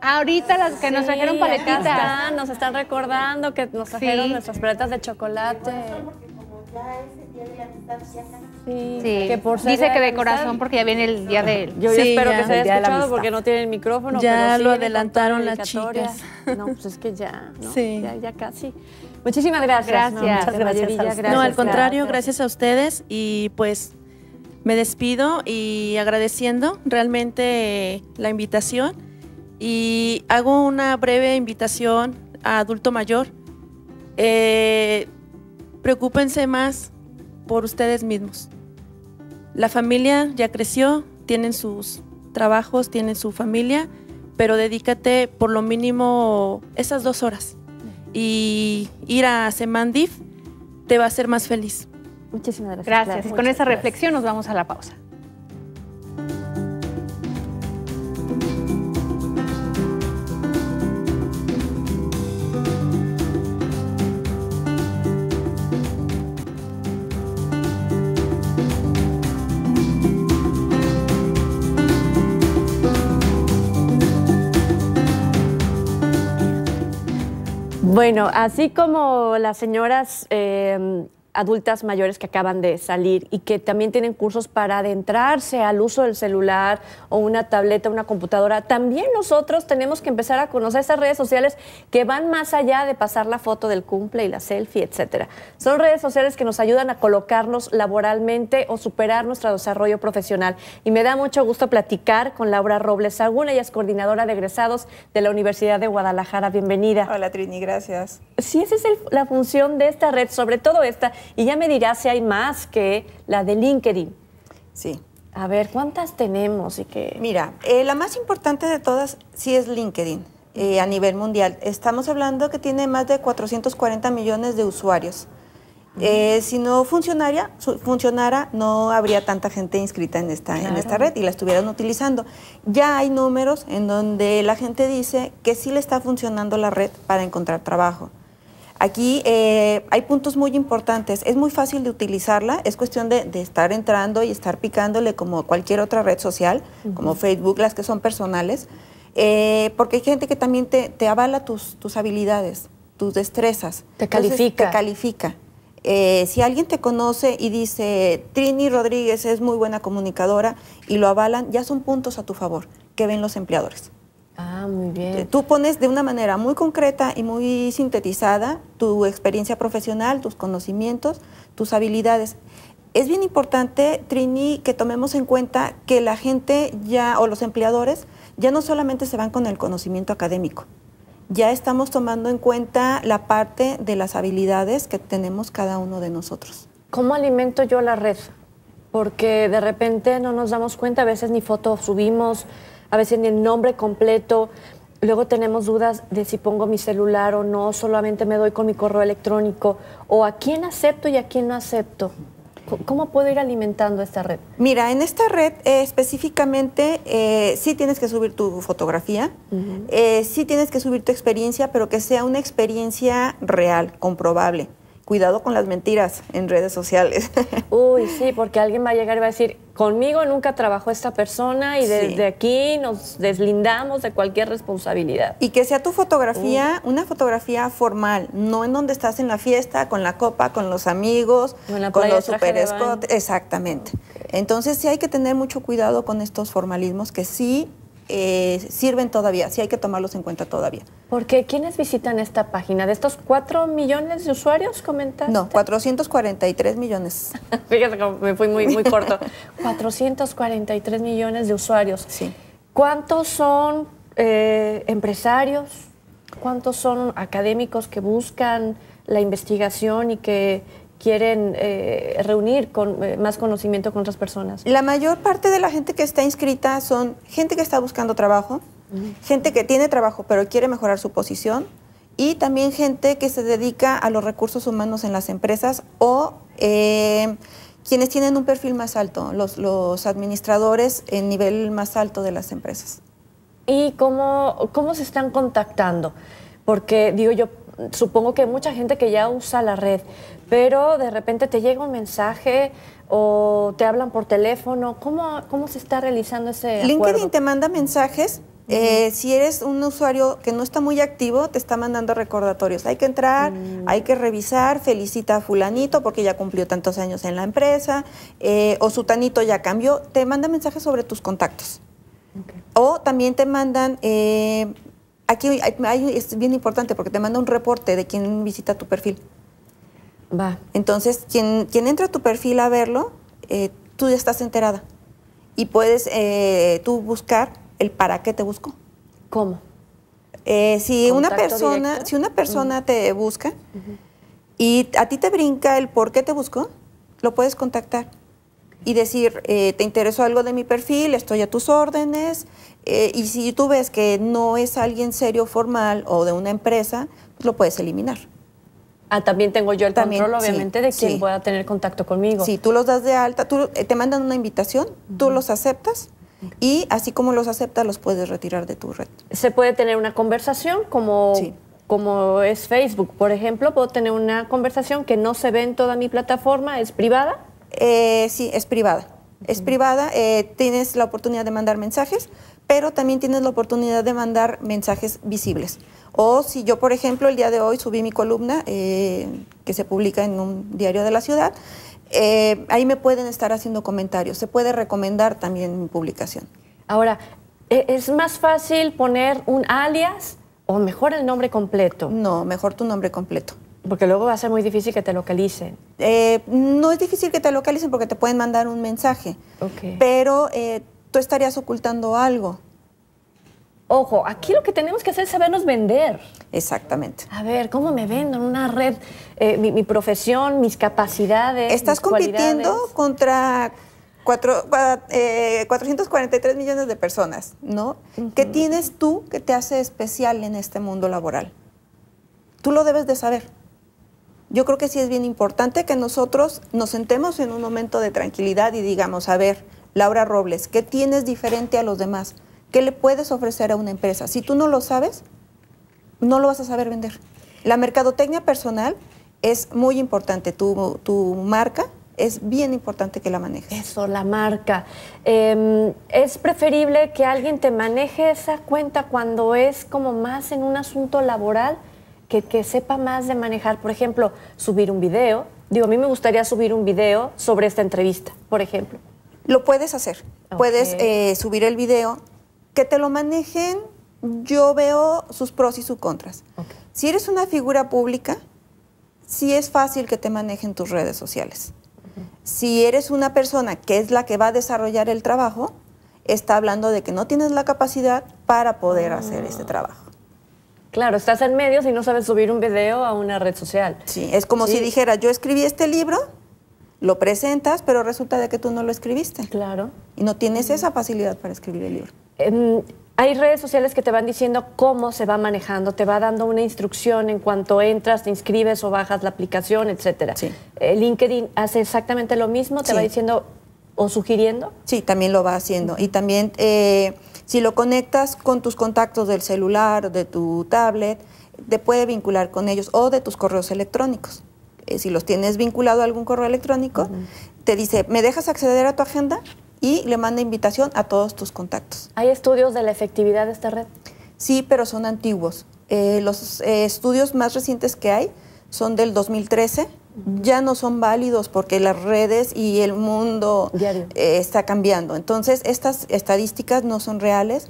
Ahorita las que nos trajeron paletitas. nos están recordando que nos trajeron nuestras paletas de chocolate. Sí, sí. Que por Dice que de corazón porque ya viene el día de él. Yo espero que se haya escuchado porque no tiene el micrófono. Ya lo adelantaron las chicas. No, pues es que ya, sí. ya, casi. Muchísimas gracias. Gracias. No, muchas gracias, No, al contrario, gracias a ustedes y pues me despido y agradeciendo realmente la invitación y hago una breve invitación a adulto mayor. Eh, preocúpense más por ustedes mismos. La familia ya creció, tienen sus trabajos, tienen su familia, pero dedícate por lo mínimo esas dos horas. Y ir a Semandif te va a hacer más feliz. Muchísimas gracias. Gracias. Con esa reflexión nos vamos a la pausa. Bueno, así como las señoras eh, adultas mayores que acaban de salir y que también tienen cursos para adentrarse al uso del celular o una tableta, una computadora, también nosotros tenemos que empezar a conocer esas redes sociales que van más allá de pasar la foto del cumple y la selfie, etcétera. Son redes sociales que nos ayudan a colocarnos laboralmente o superar nuestro desarrollo profesional. Y me da mucho gusto platicar con Laura Robles Aguna, ella es coordinadora de egresados de la Universidad de Guadalajara. Bienvenida. Hola Trini, gracias. Sí, esa es la función de esta red, sobre todo esta, y ya me dirás si hay más que la de LinkedIn. Sí. A ver, ¿cuántas tenemos? y que. Mira, eh, la más importante de todas sí es LinkedIn. Eh, a nivel mundial. Estamos hablando que tiene más de 440 millones de usuarios. Eh, si no funcionara, funcionara, no habría tanta gente inscrita en esta, en esta red y la estuvieran utilizando. Ya hay números en donde la gente dice que sí le está funcionando la red para encontrar trabajo. Aquí eh, hay puntos muy importantes. Es muy fácil de utilizarla. Es cuestión de, estar entrando y estar picándole como cualquier otra red social, como Facebook, las que son personales. Eh, porque hay gente que también te, avala tus, habilidades, tus destrezas. Te califica. te califica. Eh, si alguien te conoce y dice, Trini Rodríguez es muy buena comunicadora y lo avalan, ya son puntos a tu favor que ven los empleadores. Ah, muy bien. Tú pones de una manera muy concreta y muy sintetizada tu experiencia profesional, tus conocimientos, tus habilidades. Es bien importante, Trini, que tomemos en cuenta que la gente ya, o los empleadores, ya no solamente se van con el conocimiento académico, ya estamos tomando en cuenta la parte de las habilidades que tenemos cada uno de nosotros. ¿Cómo alimento yo la red? Porque de repente no nos damos cuenta, a veces ni fotos subimos, a veces ni el nombre completo. Luego tenemos dudas de si pongo mi celular o no, solamente me doy con mi correo electrónico, o a quién acepto y a quién no acepto. ¿Cómo puedo ir alimentando esta red? Mira, en esta red eh, específicamente eh, sí tienes que subir tu fotografía, eh, sí tienes que subir tu experiencia, pero que sea una experiencia real, comprobable cuidado con las mentiras en redes sociales. Uy, sí, porque alguien va a llegar y va a decir, conmigo nunca trabajó esta persona y desde aquí nos deslindamos de cualquier responsabilidad. Y que sea tu fotografía una fotografía formal, no en donde estás en la fiesta, con la copa, con los amigos, con los super Exactamente. Entonces sí hay que tener mucho cuidado con estos formalismos que sí eh, sirven todavía, sí hay que tomarlos en cuenta todavía. Porque ¿quiénes visitan esta página? ¿De estos 4 millones de usuarios comentaste? No, 443 millones. Fíjate cómo me fui muy, muy corto. 443 millones de usuarios. Sí. ¿Cuántos son eh, empresarios? ¿Cuántos son académicos que buscan la investigación y que quieren eh, reunir con, eh, más conocimiento con otras personas? La mayor parte de la gente que está inscrita son gente que está buscando trabajo, gente que tiene trabajo pero quiere mejorar su posición y también gente que se dedica a los recursos humanos en las empresas o eh, quienes tienen un perfil más alto, los, los administradores en nivel más alto de las empresas. ¿Y cómo, cómo se están contactando? Porque digo yo, supongo que mucha gente que ya usa la red, pero de repente te llega un mensaje o te hablan por teléfono. ¿Cómo, se está realizando ese LinkedIn te manda mensajes. Eh, si eres un usuario que no está muy activo, te está mandando recordatorios. Hay que entrar, mm. hay que revisar, felicita a fulanito porque ya cumplió tantos años en la empresa, eh, o tanito ya cambió. Te manda mensajes sobre tus contactos. O también te mandan... Eh, aquí es bien importante porque te manda un reporte de quién visita tu perfil. Va. Entonces, quien, entra a tu perfil a verlo, eh, tú ya estás enterada. Y puedes eh, tú buscar el para qué te buscó. ¿Cómo? Eh, si, una persona, si una persona te busca y a ti te brinca el por qué te buscó, lo puedes contactar y decir, te interesó algo de mi perfil, estoy a tus órdenes, y si tú ves que no es alguien serio, formal o de una empresa, pues lo puedes eliminar. Ah, también tengo yo el control, obviamente, de quién pueda tener contacto conmigo. Sí, tú los das de alta, tú, eh, te mandan una invitación, tú los aceptas y así como los aceptas, los puedes retirar de tu red. Se puede tener una conversación como, como es Facebook, por ejemplo, puedo tener una conversación que no se ve en toda mi plataforma, ¿es privada? Eh, sí, es privada. Es privada, eh, tienes la oportunidad de mandar mensajes, pero también tienes la oportunidad de mandar mensajes visibles. O si yo, por ejemplo, el día de hoy subí mi columna eh, que se publica en un diario de la ciudad, eh, ahí me pueden estar haciendo comentarios. Se puede recomendar también mi publicación. Ahora, ¿e-, ¿es más fácil poner un alias o mejor el nombre completo? No, mejor tu nombre completo. Porque luego va a ser muy difícil que te localicen. Eh, no es difícil que te localicen porque te pueden mandar un mensaje. Pero tú estarías ocultando algo. Ojo, aquí lo que tenemos que hacer es sabernos vender. Exactamente. A ver, ¿cómo me vendo en una red? Eh, mi, profesión, mis capacidades. Estás compitiendo contra cuatro, 443 eh, millones de personas, ¿no? ¿Qué tienes tú que te hace especial en este mundo laboral? Tú lo debes de saber. Yo creo que sí es bien importante que nosotros nos sentemos en un momento de tranquilidad y digamos, a ver, Laura Robles, ¿qué tienes diferente a los demás? ¿Qué le puedes ofrecer a una empresa? Si tú no lo sabes, no lo vas a saber vender. La mercadotecnia personal es muy importante. Tu, marca es bien importante que la manejes. Eso, la marca. Em, ¿Es preferible que alguien te maneje esa cuenta cuando es como más en un asunto laboral? Que, que, sepa más de manejar, por ejemplo, subir un video. Digo, a mí me gustaría subir un video sobre esta entrevista, por ejemplo. Lo puedes hacer. Puedes eh, subir el video, que te lo manejen, yo veo sus pros y sus contras. Si eres una figura pública, sí es fácil que te manejen tus redes sociales. Si eres una persona que es la que va a desarrollar el trabajo, está hablando de que no tienes la capacidad para poder ah. hacer este trabajo. Claro, estás en medios y no sabes subir un video a una red social. Sí, es como si dijera, yo escribí este libro, lo presentas, pero resulta de que tú no lo escribiste. Claro. Y no tienes esa facilidad para escribir el libro. Em, hay redes sociales que te van diciendo cómo se va manejando, te va dando una instrucción en cuanto entras, te inscribes o bajas la aplicación, etcétera. Sí. Eh, LinkedIn hace exactamente lo mismo, te va diciendo o sugiriendo. Sí, también lo va haciendo. Y también eh, si lo conectas con tus contactos del celular, de tu tablet, te puede vincular con ellos o de tus correos electrónicos. Eh, si los tienes vinculado a algún correo electrónico, te dice, ¿me dejas acceder a tu agenda? Y le manda invitación a todos tus contactos. ¿Hay estudios de la efectividad de esta red? Sí, pero son antiguos. Eh, los eh, estudios más recientes que hay son del 2013. Ya no son válidos porque las redes y el mundo está cambiando. Entonces, estas estadísticas no son reales.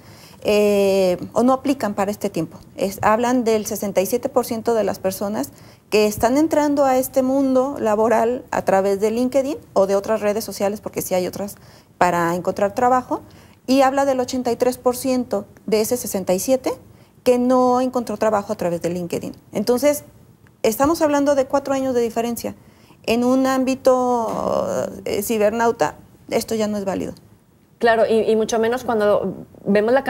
o no aplican para este tiempo. hablan del 67% de las personas que están entrando a este mundo laboral a través de LinkedIn o de otras redes sociales, porque sí hay otras para encontrar trabajo, y habla del 83% de ese 67% que no encontró trabajo a través de LinkedIn. Entonces, estamos hablando de cuatro años de diferencia. En un ámbito eh, cibernauta, esto ya no es válido. Claro, y, mucho menos cuando vemos la,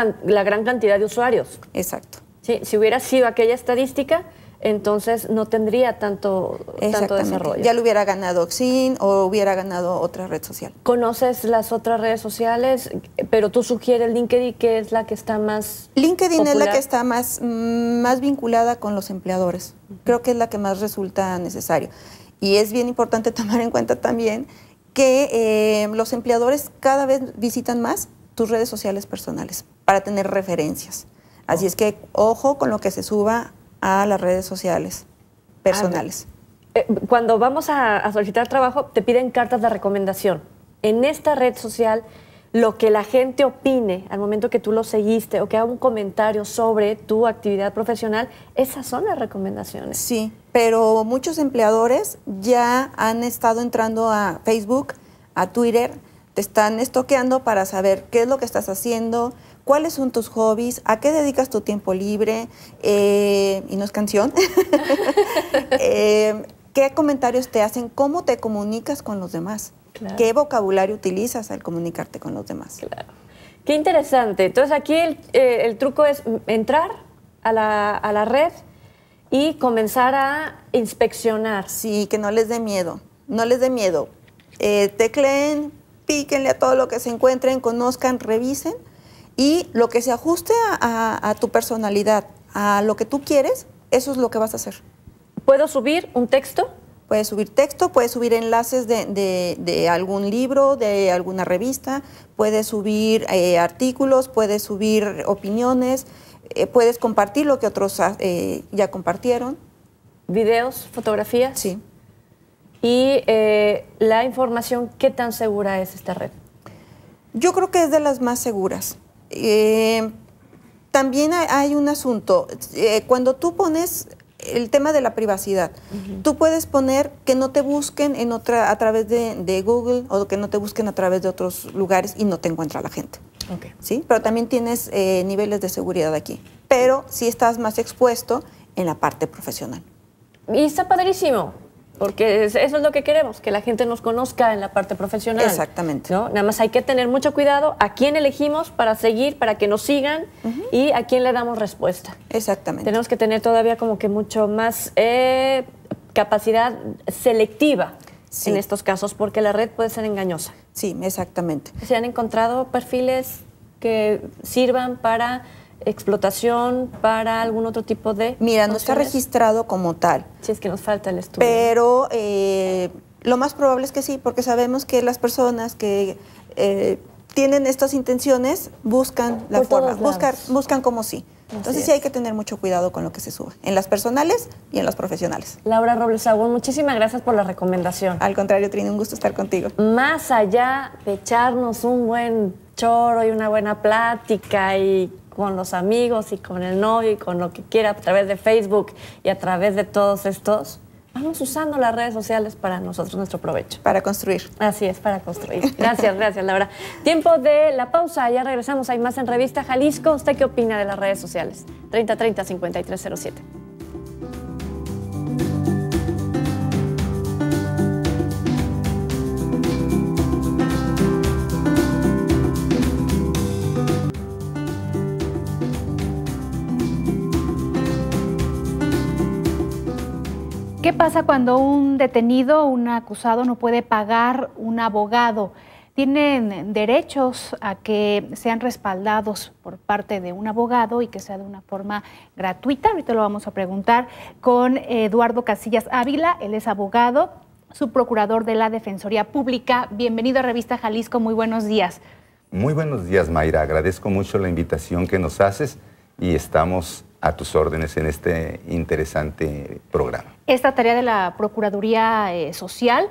gran cantidad de usuarios. Exacto. si hubiera sido aquella estadística, entonces no tendría tanto, tanto desarrollo. Ya lo hubiera ganado Oxin o hubiera ganado otra red social. ¿Conoces las otras redes sociales? Pero tú sugieres LinkedIn, que es la que está más. LinkedIn es la que está más, mm, más vinculada con los empleadores. Creo que es la que más resulta necesario. Y es bien importante tomar en cuenta también que eh, los empleadores cada vez visitan más tus redes sociales personales para tener referencias. Así oh. es que ojo con lo que se suba a las redes sociales personales. Eh, cuando vamos a, solicitar trabajo, te piden cartas de recomendación. En esta red social, lo que la gente opine al momento que tú lo seguiste o que haga un comentario sobre tu actividad profesional, esas son las recomendaciones. Sí, pero muchos empleadores ya han estado entrando a Facebook, a Twitter, te están estoqueando para saber qué es lo que estás haciendo, cuáles son tus hobbies, a qué dedicas tu tiempo libre, eh, y no es canción, eh, qué comentarios te hacen, cómo te comunicas con los demás, qué vocabulario utilizas al comunicarte con los demás. Claro. Qué interesante. Entonces aquí el, eh, truco es entrar a la, red y comenzar a inspeccionar. Sí, que no les dé miedo, no les dé miedo. Eh, tecleen, píquenle a todo lo que se encuentren, conozcan, revisen y lo que se ajuste a, tu personalidad, a lo que tú quieres, eso es lo que vas a hacer. ¿Puedo subir un texto? Puedes subir texto, puedes subir enlaces de, algún libro, de alguna revista, puedes subir eh, artículos, puedes subir opiniones, eh, puedes compartir lo que otros ah, eh, ya compartieron. ¿Videos, fotografías? Sí. ¿Y la información, qué tan segura es esta red? Yo creo que es de las más seguras. Eh, también hay un asunto, eh, cuando tú pones el tema de la privacidad, tú puedes poner que no te busquen en otra, a través de, Google o que no te busquen a través de otros lugares y no te encuentra la gente. ¿sí? Pero también tienes eh, niveles de seguridad aquí, pero sí estás más expuesto en la parte profesional. Y está padrísimo, porque eso es lo que queremos, que la gente nos conozca en la parte profesional. Exactamente. Nada más hay que tener mucho cuidado a quién elegimos para seguir, para que nos sigan y a quién le damos respuesta. Exactamente. Tenemos que tener todavía como que mucho más eh, capacidad selectiva en estos casos, porque la red puede ser engañosa. Sí, exactamente. Se han encontrado perfiles que sirvan para explotación para algún otro tipo de... Mira, no está registrado como tal. Si es que nos falta el estudio. Pero eh, lo más probable es que sí, porque sabemos que las personas que eh, tienen estas intenciones buscan la forma, buscan, buscan como sí. Entonces sí hay que tener mucho cuidado con lo que se sube, en las personales y en las profesionales. Laura Robles Aguón, muchísimas gracias por la recomendación. Al contrario, Trini, un gusto estar contigo. Más allá de echarnos un buen choro y una buena plática y con los amigos y con el novio y con lo que quiera a través de Facebook y a través de todos estos, vamos usando las redes sociales para nosotros, nuestro provecho. Para construir. Así es, para construir. Gracias, gracias, Laura. Tiempo de la pausa, ya regresamos. Hay más en Revista Jalisco. ¿Usted qué opina de las redes sociales? 3030-5307. ¿Qué pasa cuando un detenido, un acusado no puede pagar un abogado? ¿Tienen derechos a que sean respaldados por parte de un abogado y que sea de una forma gratuita? Ahorita lo vamos a preguntar con Eduardo Casillas Ávila, él es abogado, subprocurador de la Defensoría Pública. Bienvenido a Revista Jalisco, muy buenos días. Muy buenos días, Mayra. Agradezco mucho la invitación que nos haces y estamos a tus órdenes en este interesante programa. Esta tarea de la Procuraduría eh, Social,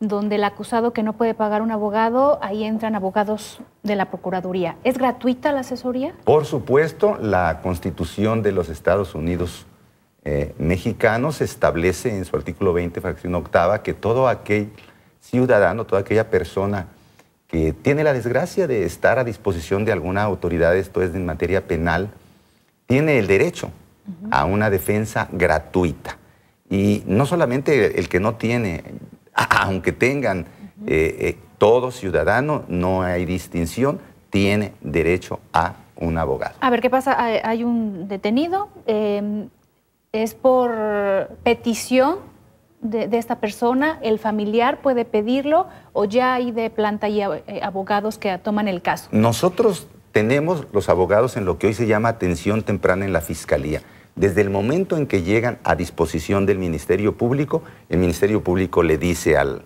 donde el acusado que no puede pagar un abogado, ahí entran abogados de la Procuraduría. ¿Es gratuita la asesoría? Por supuesto, la Constitución de los Estados Unidos eh, Mexicanos establece en su artículo 20, fracción octava, que todo aquel ciudadano, toda aquella persona que tiene la desgracia de estar a disposición de alguna autoridad, esto es en materia penal, tiene el derecho a una defensa gratuita. Y no solamente el que no tiene, aunque tengan eh, eh, todo ciudadano, no hay distinción, tiene derecho a un abogado. A ver, ¿qué pasa? Hay, un detenido, em, es por petición de, de, esta persona, el familiar puede pedirlo o ya hay de planta y eh, abogados que toman el caso. Nosotros tenemos los abogados en lo que hoy se llama atención temprana en la fiscalía. Desde el momento en que llegan a disposición del Ministerio Público, el Ministerio Público le dice al,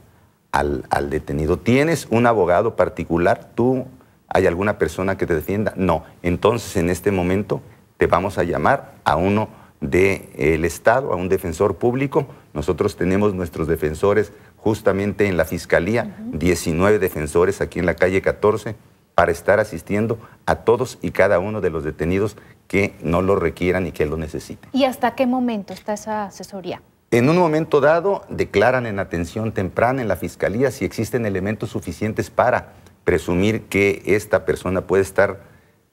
detenido, ¿tienes un abogado particular? ¿Tú hay alguna persona que te defienda? No. Entonces, en este momento, te vamos a llamar a uno del Estado, a un defensor público. Nosotros tenemos nuestros defensores justamente en la Fiscalía, 19 defensores aquí en la calle 14 para estar asistiendo a todos y cada uno de los detenidos que no lo requieran y que lo necesiten. ¿Y hasta qué momento está esa asesoría? En un momento dado, declaran en atención temprana en la fiscalía si existen elementos suficientes para presumir que esta persona puede estar,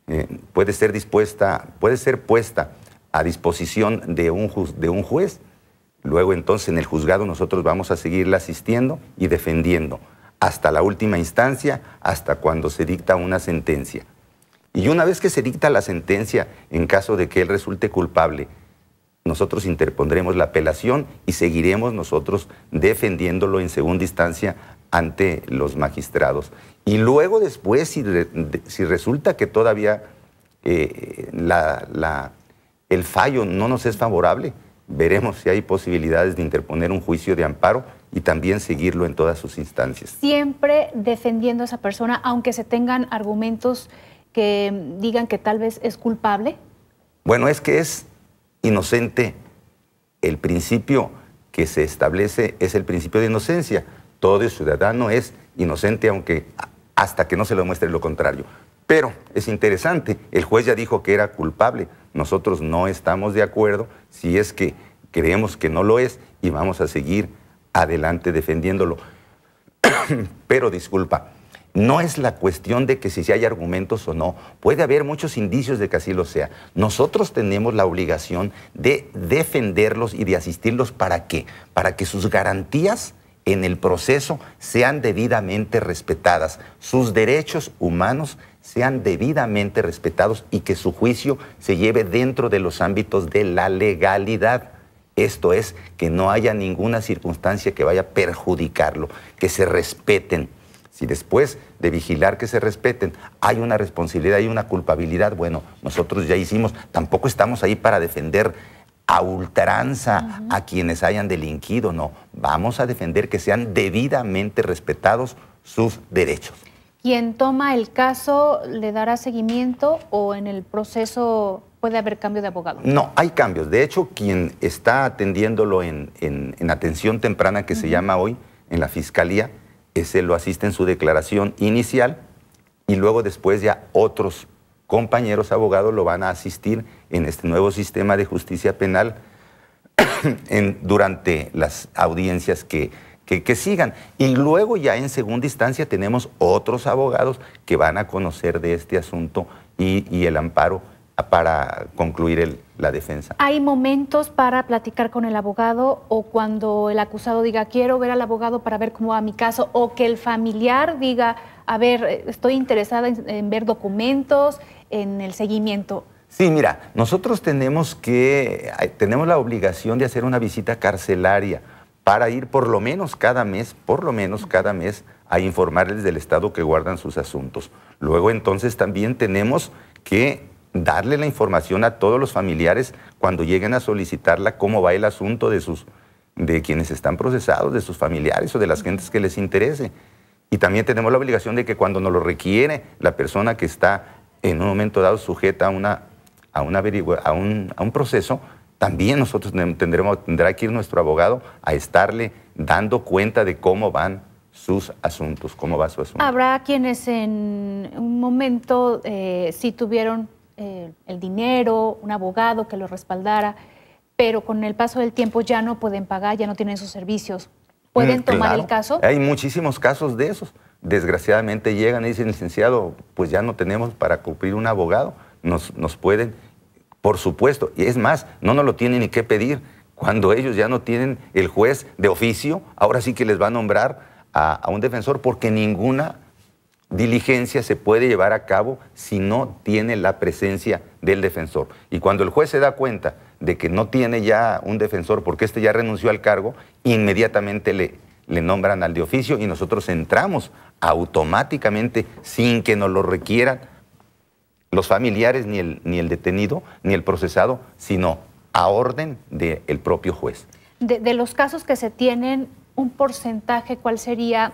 eh, puede ser dispuesta, puede ser puesta a disposición de un, de un juez. Luego entonces en el juzgado nosotros vamos a seguirla asistiendo y defendiendo hasta la última instancia, hasta cuando se dicta una sentencia. Y una vez que se dicta la sentencia, en caso de que él resulte culpable, nosotros interpondremos la apelación y seguiremos nosotros defendiéndolo en segunda instancia ante los magistrados. Y luego después, si, resulta que todavía eh, el fallo no nos es favorable, veremos si hay posibilidades de interponer un juicio de amparo y también seguirlo en todas sus instancias. Siempre defendiendo a esa persona, aunque se tengan argumentos que digan que tal vez es culpable. Bueno, es que es inocente. El principio que se establece es el principio de inocencia. Todo ciudadano es inocente aunque hasta que no se lo muestre lo contrario. Pero es interesante, el juez ya dijo que era culpable. Nosotros no estamos de acuerdo si es que creemos que no lo es y vamos a seguir adelante defendiéndolo. Pero disculpa, no es la cuestión de que si hay argumentos o no. Puede haber muchos indicios de que así lo sea. Nosotros tenemos la obligación de defenderlos y de asistirlos para qué? Para que sus garantías en el proceso sean debidamente respetadas, sus derechos humanos sean debidamente respetados y que su juicio se lleve dentro de los ámbitos de la legalidad. Esto es que no haya ninguna circunstancia que vaya a perjudicarlo, que se respeten. Si después de vigilar que se respeten hay una responsabilidad, y una culpabilidad, bueno, nosotros ya hicimos, tampoco estamos ahí para defender a ultranza a quienes hayan delinquido, no, vamos a defender que sean debidamente respetados sus derechos. ¿Quién toma el caso le dará seguimiento o en el proceso puede haber cambio de abogado. No, hay cambios. De hecho, quien está atendiéndolo en, atención temprana, que se llama hoy, en la fiscalía, ese lo asiste en su declaración inicial y luego después ya otros compañeros abogados lo van a asistir en este nuevo sistema de justicia penal durante las audiencias que, sigan. Y luego ya en segunda instancia tenemos otros abogados que van a conocer de este asunto y el amparo para concluir la defensa. ¿Hay momentos para platicar con el abogado o cuando el acusado diga quiero ver al abogado para ver cómo va mi caso o que el familiar diga, a ver, estoy interesada en, en ver documentos, en el seguimiento? Sí, mira, nosotros tenemos que eh, tenemos la obligación de hacer una visita carcelaria para ir por lo menos cada mes, por lo menos cada mes a informarles del estado que guardan sus asuntos. Luego entonces también tenemos que darle la información a todos los familiares cuando lleguen a solicitarla cómo va el asunto de, sus, de quienes están procesados, de sus familiares o de las gentes que les interese. Y también tenemos la obligación de que cuando nos lo requiere la persona que está en un momento dado sujeta a, una, a, a, un, proceso, también nosotros tendremos, tendrá que ir nuestro abogado a estarle dando cuenta de cómo van sus asuntos, cómo va su asunto. Habrá quienes en un momento eh, sí tuvieron eh, el dinero, un abogado que lo respaldara, pero con el paso del tiempo ya no pueden pagar, ya no tienen sus servicios. ¿Pueden mm, tomar el caso? Hay muchísimos casos de esos. Desgraciadamente llegan y dicen, licenciado, pues ya no tenemos para cumplir un abogado. Nos, nos pueden, por supuesto, y es más, no nos lo tienen ni que pedir. Cuando ellos ya no tienen el juez de oficio, ahora sí que les va a nombrar a un defensor porque ninguna diligencia se puede llevar a cabo si no tiene la presencia del defensor. Y cuando el juez se da cuenta de que no tiene ya un defensor porque este ya renunció al cargo, inmediatamente le, le nombran al de oficio y nosotros entramos automáticamente sin que nos lo requieran los familiares ni el, ni el detenido ni el procesado, sino a orden del propio juez. de los casos que se tienen, un porcentaje, ¿cuál sería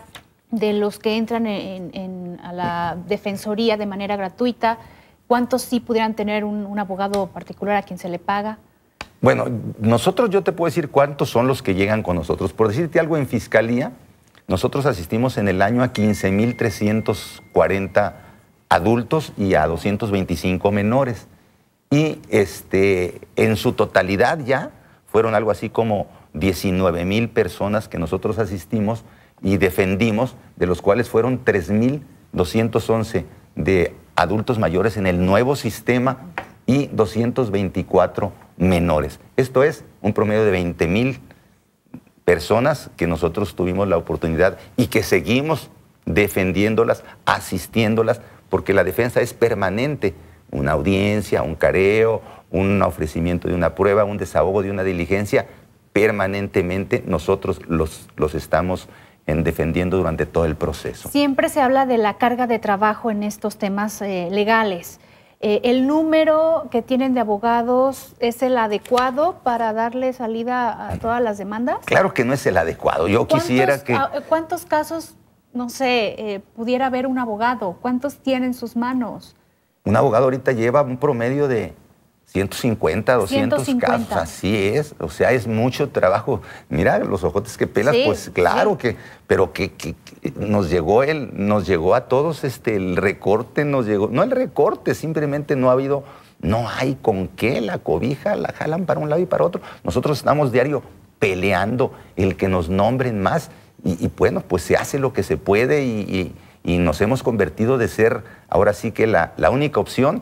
de los que entran en, a la defensoría de manera gratuita? ¿Cuántos sí pudieran tener un, abogado particular a quien se le paga? Bueno, nosotros yo te puedo decir cuántos son los que llegan con nosotros. Por decirte algo, en fiscalía, nosotros asistimos en el año a 15.340 adultos y a 225 menores. Y este, en su totalidad ya fueron algo así como 19.000 personas que nosotros asistimos y defendimos, de los cuales fueron 3.211 de adultos mayores en el nuevo sistema y 224 menores. Esto es un promedio de 20.000 personas que nosotros tuvimos la oportunidad y que seguimos defendiéndolas, asistiéndolas, porque la defensa es permanente. Una audiencia, un careo, un ofrecimiento de una prueba, un desahogo de una diligencia, permanentemente nosotros los, los estamos defendiendo durante todo el proceso. Siempre se habla de la carga de trabajo en estos temas eh, legales. Eh, ¿El número que tienen de abogados es el adecuado para darle salida a todas las demandas? Claro que no es el adecuado. Yo quisiera que... ¿Cuántos casos, no sé, eh, pudiera haber un abogado? ¿Cuántos tiene en sus manos? Un abogado ahorita lleva un promedio de 150, 200 casos, así es. O sea, es mucho trabajo. Mira, los ojotes que pelan, pues claro que, pero que, nos llegó el, nos llegó a todos este el recorte, nos llegó, no el recorte, simplemente no ha habido, no hay con qué la cobija, la jalan para un lado y para otro. Nosotros estamos diario peleando el que nos nombren más y, bueno, pues se hace lo que se puede y, nos hemos convertido de ser ahora sí que la única opción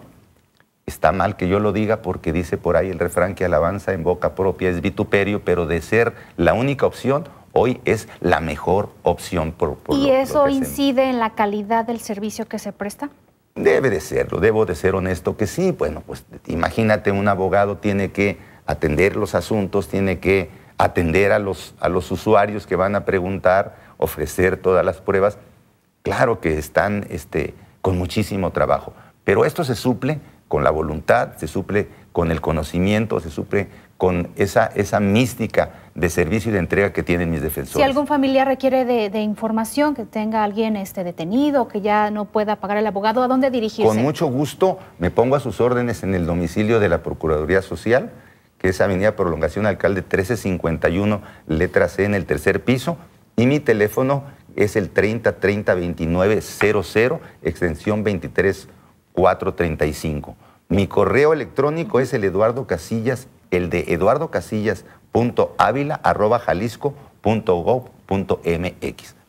Está mal que yo lo diga porque dice por ahí el refrán que alabanza en boca propia es vituperio, pero de ser la única opción, hoy es la mejor opción. Por, ¿Y eso incide en la calidad del servicio que se presta? Debe de serlo, debo de ser honesto que sí. Bueno, pues imagínate, un abogado tiene que atender los asuntos, tiene que atender a los, a los usuarios que van a preguntar, ofrecer todas las pruebas. Claro que están este, con muchísimo trabajo, pero esto se suple con la voluntad, se suple con el conocimiento, se suple con esa, esa mística de servicio y de entrega que tienen mis defensores. Si algún familiar requiere de, información, que tenga alguien este, detenido, que ya no pueda pagar el abogado, ¿a dónde dirigirse? Con mucho gusto me pongo a sus órdenes en el domicilio de la Procuraduría Social, que es Avenida Prolongación Alcalde 1351, letra C en el tercer piso, y mi teléfono es el 30302900, extensión 23 435. Mi correo electrónico es el Eduardo Casillas, el de Eduardo Casillas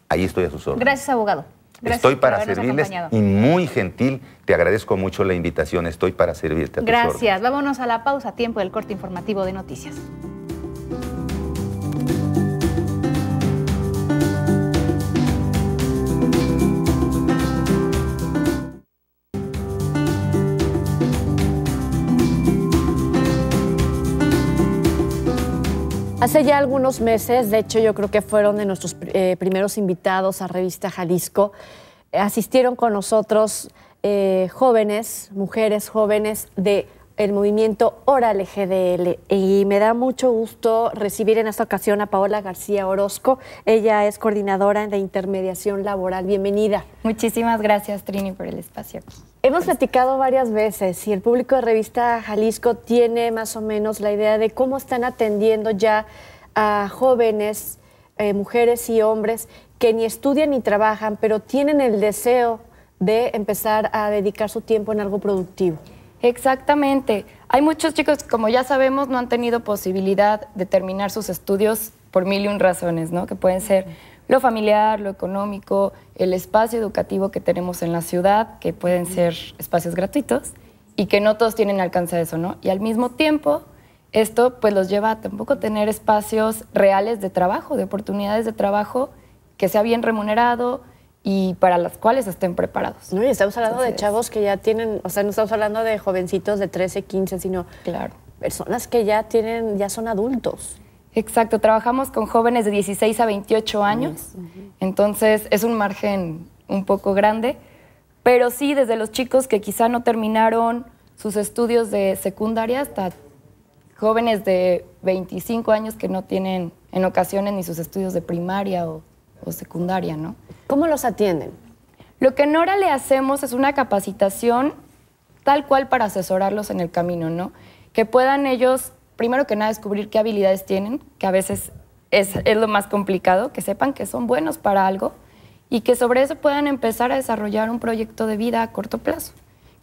Ahí estoy a sus órdenes. Gracias, abogado. estoy para servirles y muy gentil, te agradezco mucho la invitación, estoy para servirte. A Gracias, vámonos a la pausa, tiempo del corte informativo de noticias. Hace ya algunos meses, de hecho yo creo que fueron de nuestros eh, primeros invitados a Revista Jalisco, asistieron con nosotros eh, jóvenes, mujeres jóvenes de el movimiento Oral GDL y me da mucho gusto recibir en esta ocasión a Paola García Orozco. Ella es coordinadora de intermediación laboral. Bienvenida. Muchísimas gracias, Trini, por el espacio. Hemos platicado varias veces y el público de Revista Jalisco tiene más o menos la idea de cómo están atendiendo ya a jóvenes, eh, mujeres y hombres que ni estudian ni trabajan, pero tienen el deseo de empezar a dedicar su tiempo en algo productivo. Exactamente. Hay muchos chicos como ya sabemos, no han tenido posibilidad de terminar sus estudios por mil y un razones, ¿no? Que pueden ser lo familiar, lo económico, el espacio educativo que tenemos en la ciudad, que pueden ser espacios gratuitos y que no todos tienen alcance a eso, ¿no? Y al mismo tiempo, esto pues los lleva a tampoco tener espacios reales de trabajo, de oportunidades de trabajo que sea bien remunerado, y para las cuales estén preparados. No, y estamos hablando de chavos que ya tienen, o sea, no estamos hablando de jovencitos de 13, 15, sino personas que ya tienen, ya son adultos. Exacto, trabajamos con jóvenes de 16 a 28 años, entonces es un margen un poco grande, pero sí desde los chicos que quizá no terminaron sus estudios de secundaria hasta jóvenes de 25 años que no tienen en ocasiones ni sus estudios de primaria o o secundaria, ¿no? ¿Cómo los atienden? Lo que en Nora le hacemos es una capacitación tal cual para asesorarlos en el camino, ¿no? Que puedan ellos, primero que nada, descubrir qué habilidades tienen, que a veces es, lo más complicado, que sepan que son buenos para algo y que sobre eso puedan empezar a desarrollar un proyecto de vida a corto plazo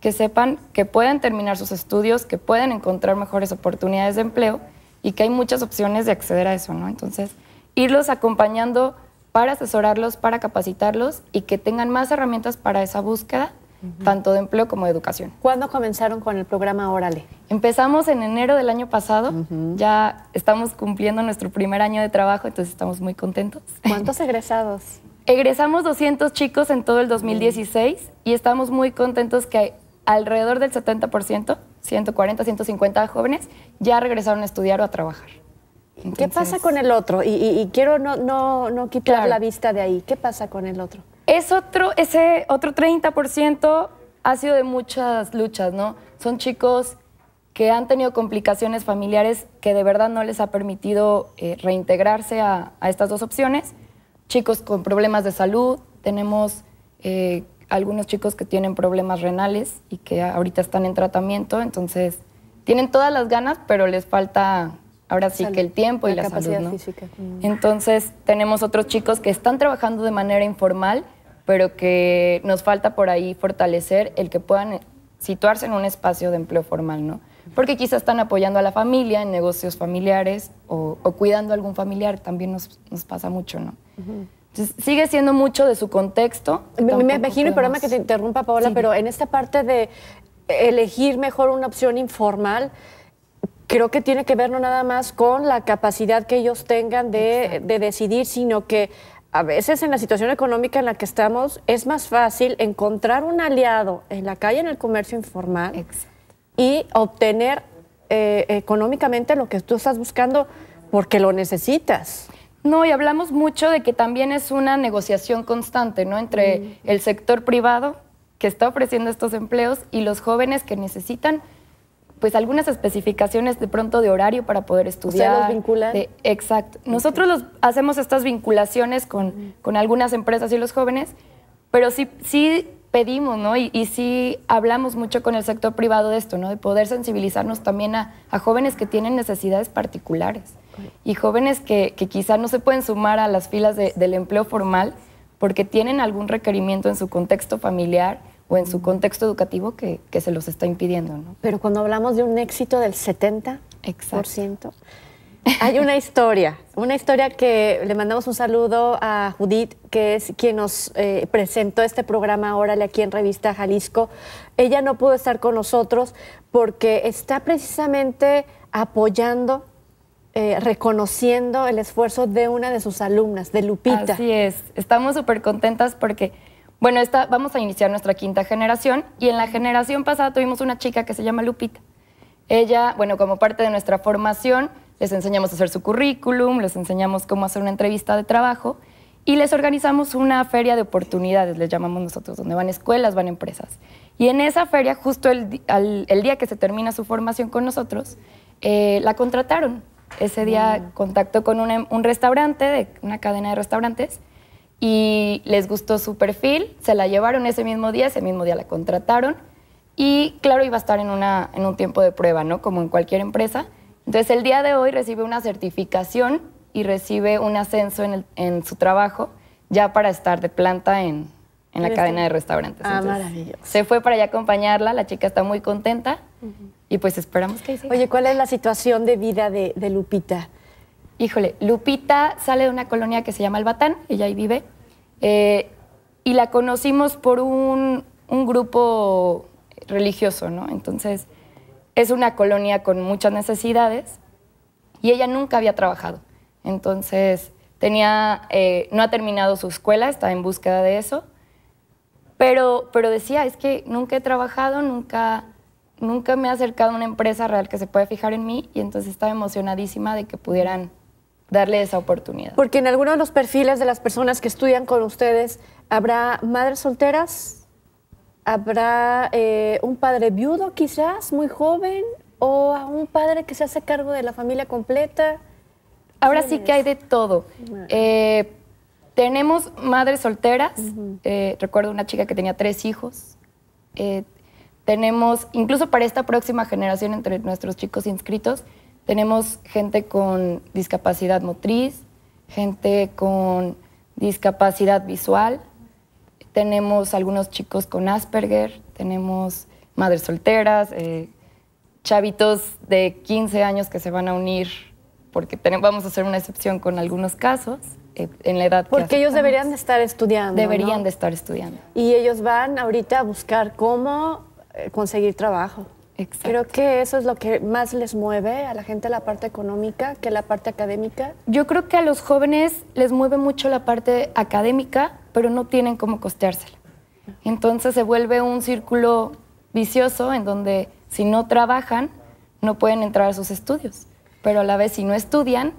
que sepan que pueden terminar sus estudios, que pueden encontrar mejores oportunidades de empleo y que hay muchas opciones de acceder a eso, ¿no? Entonces, irlos acompañando para asesorarlos, para capacitarlos y que tengan más herramientas para esa búsqueda, tanto de empleo como de educación. ¿Cuándo comenzaron con el programa Órale? Empezamos en enero del año pasado, ya estamos cumpliendo nuestro primer año de trabajo, entonces estamos muy contentos. ¿Cuántos egresados? Egresamos 200 chicos en todo el 2016 y estamos muy contentos que alrededor del 70%, 140, 150 jóvenes, ya regresaron a estudiar o a trabajar. ¿Qué pasa con el otro? Y, quiero no, no, no quitar la vista de ahí. ¿Qué pasa con el otro? Es otro, ese otro 30% ha sido de muchas luchas, ¿no? Son chicos que han tenido complicaciones familiares que de verdad no les ha permitido eh, reintegrarse a, estas dos opciones. Chicos con problemas de salud, tenemos eh, algunos chicos que tienen problemas renales y que ahorita están en tratamiento, entonces tienen todas las ganas, pero les falta ahora sí que el tiempo y la salud, ¿no? Entonces, tenemos otros chicos que están trabajando de manera informal, pero que nos falta por ahí fortalecer el que puedan eh, situarse en un espacio de empleo formal, ¿no? Porque quizás están apoyando a la familia en negocios familiares o, cuidando a algún familiar, también nos, pasa mucho, ¿no? sigue siendo mucho de su contexto. Me, me imagino, y programa que te interrumpa, Paola, pero en esta parte de elegir mejor una opción informal, creo que tiene que ver no nada más con la capacidad que ellos tengan de, decidir, sino que a veces en la situación económica en la que estamos es más fácil encontrar un aliado en la calle, en el comercio informal, y obtener eh, económicamente lo que tú estás buscando porque lo necesitas. No, y hablamos mucho de que también es una negociación constante, ¿no? Entre mm. el sector privado que está ofreciendo estos empleos y los jóvenes que necesitan pues algunas especificaciones de pronto de horario para poder estudiar. se los vinculan? exacto. Nosotros los, hacemos estas vinculaciones con, algunas empresas y los jóvenes, pero sí, sí pedimos, ¿no? Y, sí hablamos mucho con el sector privado de esto, ¿no? De poder sensibilizarnos también a, jóvenes que tienen necesidades particulares y jóvenes que, que quizá no se pueden sumar a las filas del empleo formal porque tienen algún requerimiento en su contexto familiar o en su contexto educativo que, se los está impidiendo. Pero cuando hablamos de un éxito del 70%, hay una historia, una historia que le mandamos un saludo a Judith, que es quien nos eh, presentó este programa Órale aquí en Revista Jalisco. Ella no pudo estar con nosotros porque está precisamente apoyando eh, reconociendo el esfuerzo de una de sus alumnas, de Lupita. Así es, estamos súper contentas porque bueno, esta, vamos a iniciar nuestra quinta generación y en la generación pasada tuvimos una chica que se llama Lupita. Ella, bueno, como parte de nuestra formación, les enseñamos a hacer su currículum, les enseñamos cómo hacer una entrevista de trabajo y les organizamos una feria de oportunidades, les llamamos nosotros, donde van escuelas, van empresas. Y en esa feria, justo el, día que se termina su formación con nosotros, eh, la contrataron. Ese día mm. contactó con em, un restaurante, de una cadena de restaurantes, y les gustó su perfil, se la llevaron ese mismo día, ese mismo día la contrataron y claro, iba a estar en, un tiempo de prueba, ¿no? Como en cualquier empresa. Entonces el día de hoy recibe una certificación y recibe un ascenso en, su trabajo ya para estar de planta en, la cadena de restaurantes. Ah, maravilloso. Se fue para allá acompañarla, la chica está muy contenta y pues esperamos que Oye, ¿cuál es la situación de vida de Lupita? híjole, Lupita sale de una colonia que se llama El Batán, ella ahí vive, eh, y la conocimos por un, grupo religioso, ¿no? Entonces, es una colonia con muchas necesidades y ella nunca había trabajado. Entonces, tenía, eh, no ha terminado su escuela, está en búsqueda de eso, pero, pero decía, es que nunca he trabajado, nunca, nunca me ha acercado a una empresa real que se pueda fijar en mí y entonces estaba emocionadísima de que pudieran darle esa oportunidad. Porque en algunos de los perfiles de las personas que estudian con ustedes, ¿habrá madres solteras? ¿Habrá eh, un padre viudo quizás, muy joven? ¿O a un padre que se hace cargo de la familia completa? Ahora sí que hay de todo. Eh, tenemos madres solteras. Eh, recuerdo una chica que tenía tres hijos. tenemos, incluso para esta próxima generación entre nuestros chicos inscritos, tenemos gente con discapacidad motriz, gente con discapacidad visual, tenemos algunos chicos con Asperger, tenemos madres solteras, eh, chavitos de 15 años que se van a unir porque vamos a hacer una excepción con algunos casos eh, en la edad porque ellos deberían de estar estudiando deberían de estar estudiando y ellos van ahorita a buscar cómo eh, conseguir trabajo Creo que eso es lo que más les mueve a la gente la parte económica que la parte académica. Yo creo que a los jóvenes les mueve mucho la parte académica, pero no tienen cómo costeársela. Entonces se vuelve un círculo vicioso en donde si no trabajan, no pueden entrar a sus estudios. Pero a la vez si no estudian,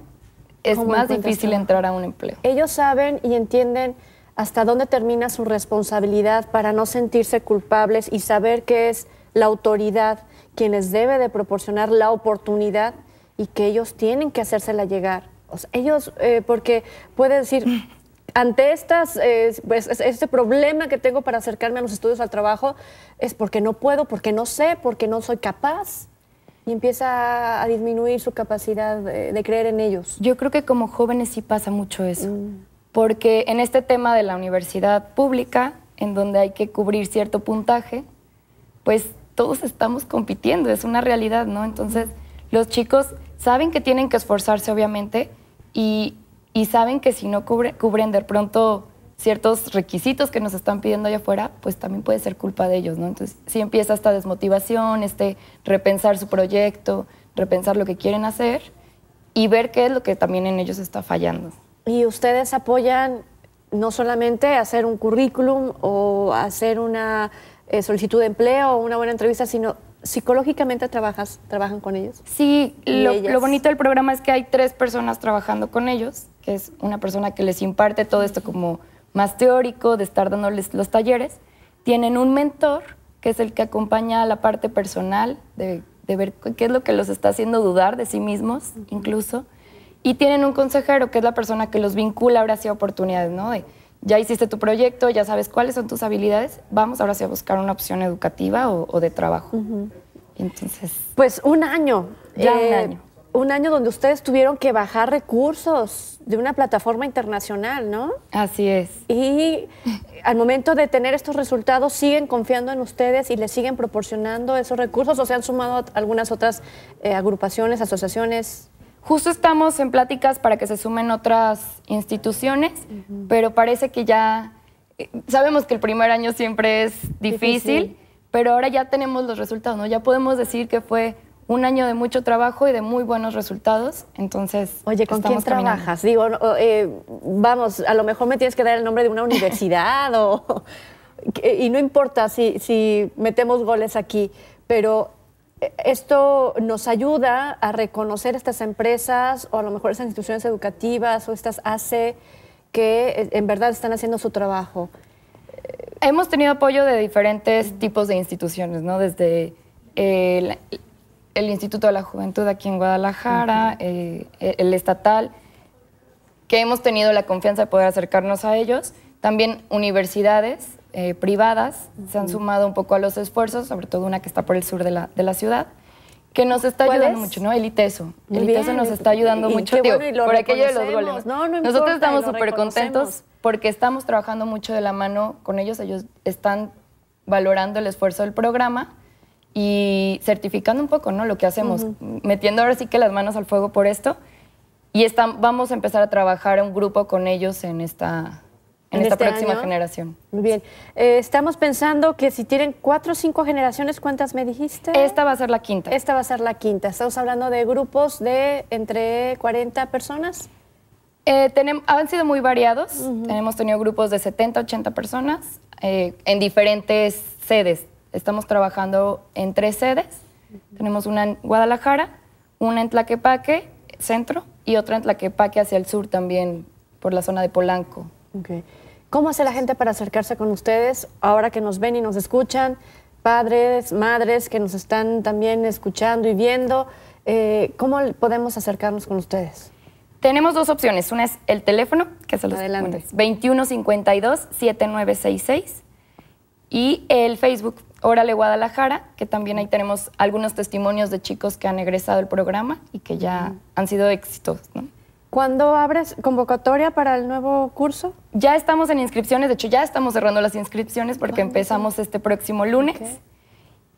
es más difícil entrar a un empleo. Ellos saben y entienden hasta dónde termina su responsabilidad para no sentirse culpables y saber que es la autoridad quienes les debe de proporcionar la oportunidad y que ellos tienen que hacérsela llegar. O ellos, eh, porque puede decir, ante estas, eh, pues, este problema que tengo para acercarme a los estudios al trabajo, es porque no puedo, porque no sé, porque no soy capaz. Y empieza a disminuir su capacidad de, creer en ellos. Yo creo que como jóvenes sí pasa mucho eso. Mm. Porque en este tema de la universidad pública, en donde hay que cubrir cierto puntaje, pues todos estamos compitiendo, es una realidad, ¿no? Entonces, los chicos saben que tienen que esforzarse, obviamente, y, y saben que si no cubre, cubren de pronto ciertos requisitos que nos están pidiendo allá afuera, pues también puede ser culpa de ellos, ¿no? Entonces, si empieza esta desmotivación, este repensar su proyecto, repensar lo que quieren hacer y ver qué es lo que también en ellos está fallando. Y ustedes apoyan no solamente hacer un currículum o hacer una eh, solicitud de empleo o una buena entrevista, sino psicológicamente trabajas, trabajan con ellos. Sí, lo, bonito del programa es que hay tres personas trabajando con ellos, que es una persona que les imparte todo esto como más teórico, de estar dándoles los talleres. Tienen un mentor, que es el que acompaña a la parte personal, de, ver qué es lo que los está haciendo dudar de sí mismos, incluso. Y tienen un consejero, que es la persona que los vincula ahora sí oportunidades, ¿no? De, ya hiciste tu proyecto, ya sabes cuáles son tus habilidades, vamos ahora sí a buscar una opción educativa o, de trabajo. Entonces... Pues un año. Ya un eh, año. Un año donde ustedes tuvieron que bajar recursos de una plataforma internacional, ¿no? Así es. Y al momento de tener estos resultados, siguen confiando en ustedes y les siguen proporcionando esos recursos o se han sumado algunas otras eh, agrupaciones, asociaciones, Justo estamos en pláticas para que se sumen otras instituciones, pero parece que ya eh, sabemos que el primer año siempre es difícil, pero ahora ya tenemos los resultados, ¿no? Ya podemos decir que fue un año de mucho trabajo y de muy buenos resultados. Entonces, oye, ¿con quién trabajas? Digo, eh, vamos, a lo mejor me tienes que dar el nombre de una universidad o y no importa si, si metemos goles aquí, pero esto nos ayuda a reconocer estas empresas o a lo mejor estas instituciones educativas o estas AC que eh, en verdad están haciendo su trabajo. Hemos tenido apoyo de diferentes tipos de instituciones, ¿no? Desde el, Instituto de la Juventud aquí en Guadalajara, eh, el estatal, que hemos tenido la confianza de poder acercarnos a ellos. También universidades, eh, privadas se han sumado un poco a los esfuerzos, sobre todo una que está por el sur de la, de la ciudad, que nos está ayudando mucho, ¿no? El ITESO. el ITESO nos está ayudando mucho, por aquello de los goles. No, no Nosotros estamos súper contentos porque estamos trabajando mucho de la mano con ellos. Ellos están valorando el esfuerzo del programa y certificando un poco, ¿no? Lo que hacemos, metiendo ahora sí que las manos al fuego por esto. Y están vamos a empezar a trabajar un grupo con ellos en esta en, esta este próxima generación. Muy bien. Eh, estamos pensando que si tienen cuatro o cinco generaciones, ¿cuántas me dijiste? Esta va a ser la quinta. Esta va a ser la quinta. Estamos hablando de grupos de entre 40 personas. Eh, tenemos, han sido muy variados. Hemos tenido grupos de 70, 80 personas eh, en diferentes sedes. Estamos trabajando en tres sedes. Tenemos una en Guadalajara, una en Tlaquepaque, centro, y otra en Tlaquepaque hacia el sur también, por la zona de Polanco. ¿Cómo hace la gente para acercarse con ustedes ahora que nos ven y nos escuchan? Padres, madres que nos están también escuchando y viendo, eh, ¿cómo podemos acercarnos con ustedes? Tenemos dos opciones. Una es el teléfono, que es el Adelante. 2152-7966 y el Facebook, Órale Guadalajara, que también ahí tenemos algunos testimonios de chicos que han egresado el programa y que ya han sido exitosos. ¿no? ¿Cuándo abres convocatoria para el nuevo curso? Ya estamos en inscripciones, de hecho ya estamos cerrando las inscripciones porque ah, empezamos este próximo lunes.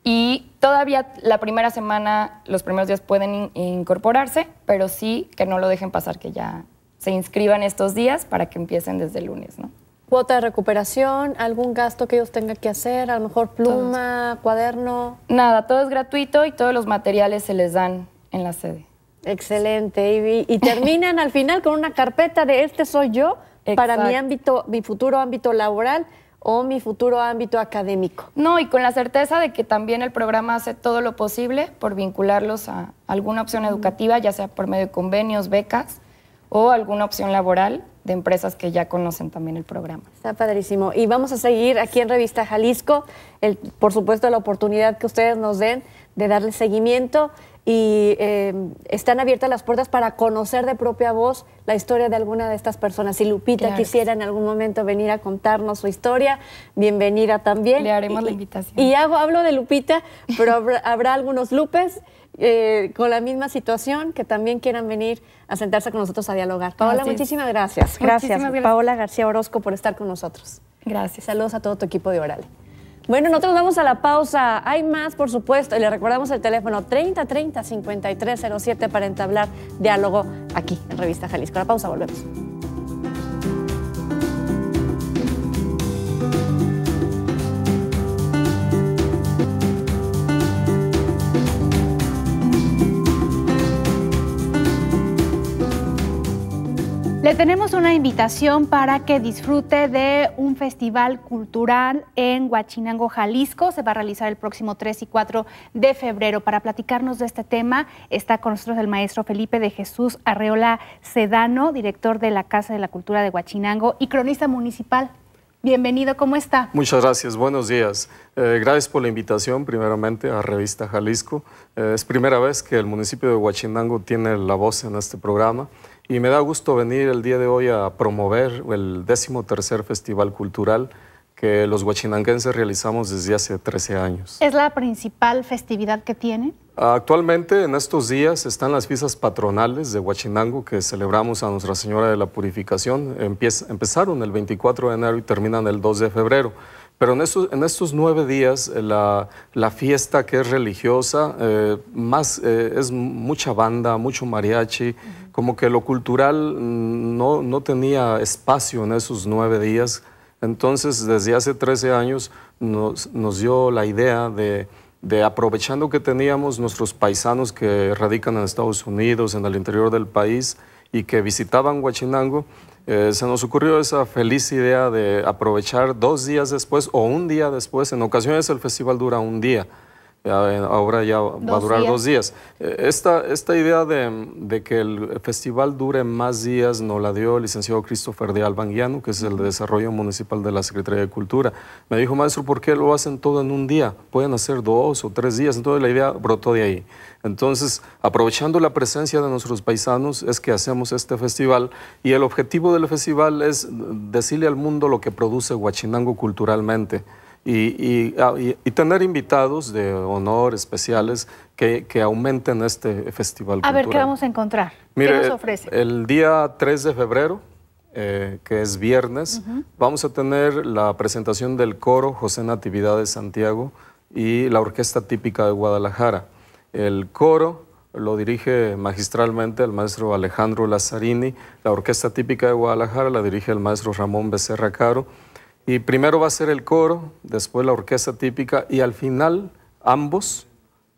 Y todavía la primera semana, los primeros días pueden incorporarse, pero sí que no lo dejen pasar, que ya se inscriban estos días para que empiecen desde el lunes, ¿no? cuota de recuperación, algún gasto que ellos tengan que hacer, a lo mejor pluma, cuaderno. Nada, todo es gratuito y todos los materiales se les dan en la sede. Excelente. Y, y terminan al final con una carpeta de este soy yo para mi ámbito, mi futuro ámbito laboral o mi futuro ámbito académico. No, y con la certeza de que también el programa hace todo lo posible por vincularlos a alguna opción educativa, ya sea por medio de convenios, becas o alguna opción laboral de empresas que ya conocen también el programa. Está padrísimo. Y vamos a seguir aquí en Revista Jalisco, el, por supuesto la oportunidad que ustedes nos den de darle seguimiento y em, están abiertas las puertas para conocer de propia voz la historia de alguna de estas personas. Si Lupita quisiera en algún momento venir a contarnos su historia, bienvenida también. Le haremos la invitación. Y hago, hablo de Lupita, pero habrá, algunos Lupes eh, con la misma situación que también quieran venir a sentarse con nosotros a dialogar. Paola, muchísimas gracias. Gracias, Paola García Orozco, por estar con nosotros. Gracias. Saludos a todo tu equipo de Orale. Bueno, nosotros vamos a la pausa. Hay más, por supuesto, y le recordamos el teléfono 3030-5307 para entablar diálogo aquí en Revista Jalisco. la pausa, volvemos. tenemos una invitación para que disfrute de un festival cultural en Huachinango, Jalisco. Se va a realizar el próximo 3 y 4 de febrero. Para platicarnos de este tema está con nosotros el maestro Felipe de Jesús Arreola Sedano, director de la Casa de la Cultura de Huachinango y cronista municipal. Bienvenido, ¿cómo está? Muchas gracias, buenos días. Eh, gracias por la invitación, primeramente, a Revista Jalisco. Eh, es primera vez que el municipio de Huachinango tiene la voz en este programa. Y me da gusto venir el día de hoy a promover el décimo tercer Festival Cultural que los huachinanguenses realizamos desde hace 13 años. ¿Es la principal festividad que tiene? Actualmente, en estos días, están las fiestas patronales de Huachinango que celebramos a Nuestra Señora de la Purificación. empezaron el 24 de enero y terminan el 2 de febrero. Pero en estos, nueve días, eh, la, fiesta que es religiosa, eh, más, eh, es mucha banda, mucho mariachi, como que lo cultural mm, no, tenía espacio en esos nueve días. Entonces, desde hace 13 años nos, dio la idea de, de, aprovechando que teníamos nuestros paisanos que radican en Estados Unidos, en el interior del país, y que visitaban Huachinango, eh, se nos ocurrió esa feliz idea de aprovechar dos días después o un día después. En ocasiones el festival dura un día. Eh, ahora ya va a durar dos días. Eh, esta, esta idea de, de, que el festival dure más días nos la dio el licenciado Christopher de Albanguiano, que es el de Desarrollo Municipal de la Secretaría de Cultura. Me dijo, maestro, ¿por qué lo hacen todo en un día? Pueden hacer dos o tres días. Entonces la idea brotó de ahí. Entonces, aprovechando la presencia de nuestros paisanos, es que hacemos este festival y el objetivo del festival es decirle al mundo lo que produce Huachinango culturalmente. Ah, y, tener invitados de honor especiales que, aumenten este festival. A ver, ¿qué vamos a encontrar? ¿Qué nos ofrece? El día 3 de febrero, eh, que es viernes, vamos a tener la presentación del coro José Natividad de Santiago y la orquesta típica de Guadalajara. El coro lo dirige magistralmente el maestro Alejandro Lazzarini, la orquesta típica de Guadalajara la dirige el maestro Ramón Becerra Caro y primero va a ser el coro, después la orquesta típica y al final ambos,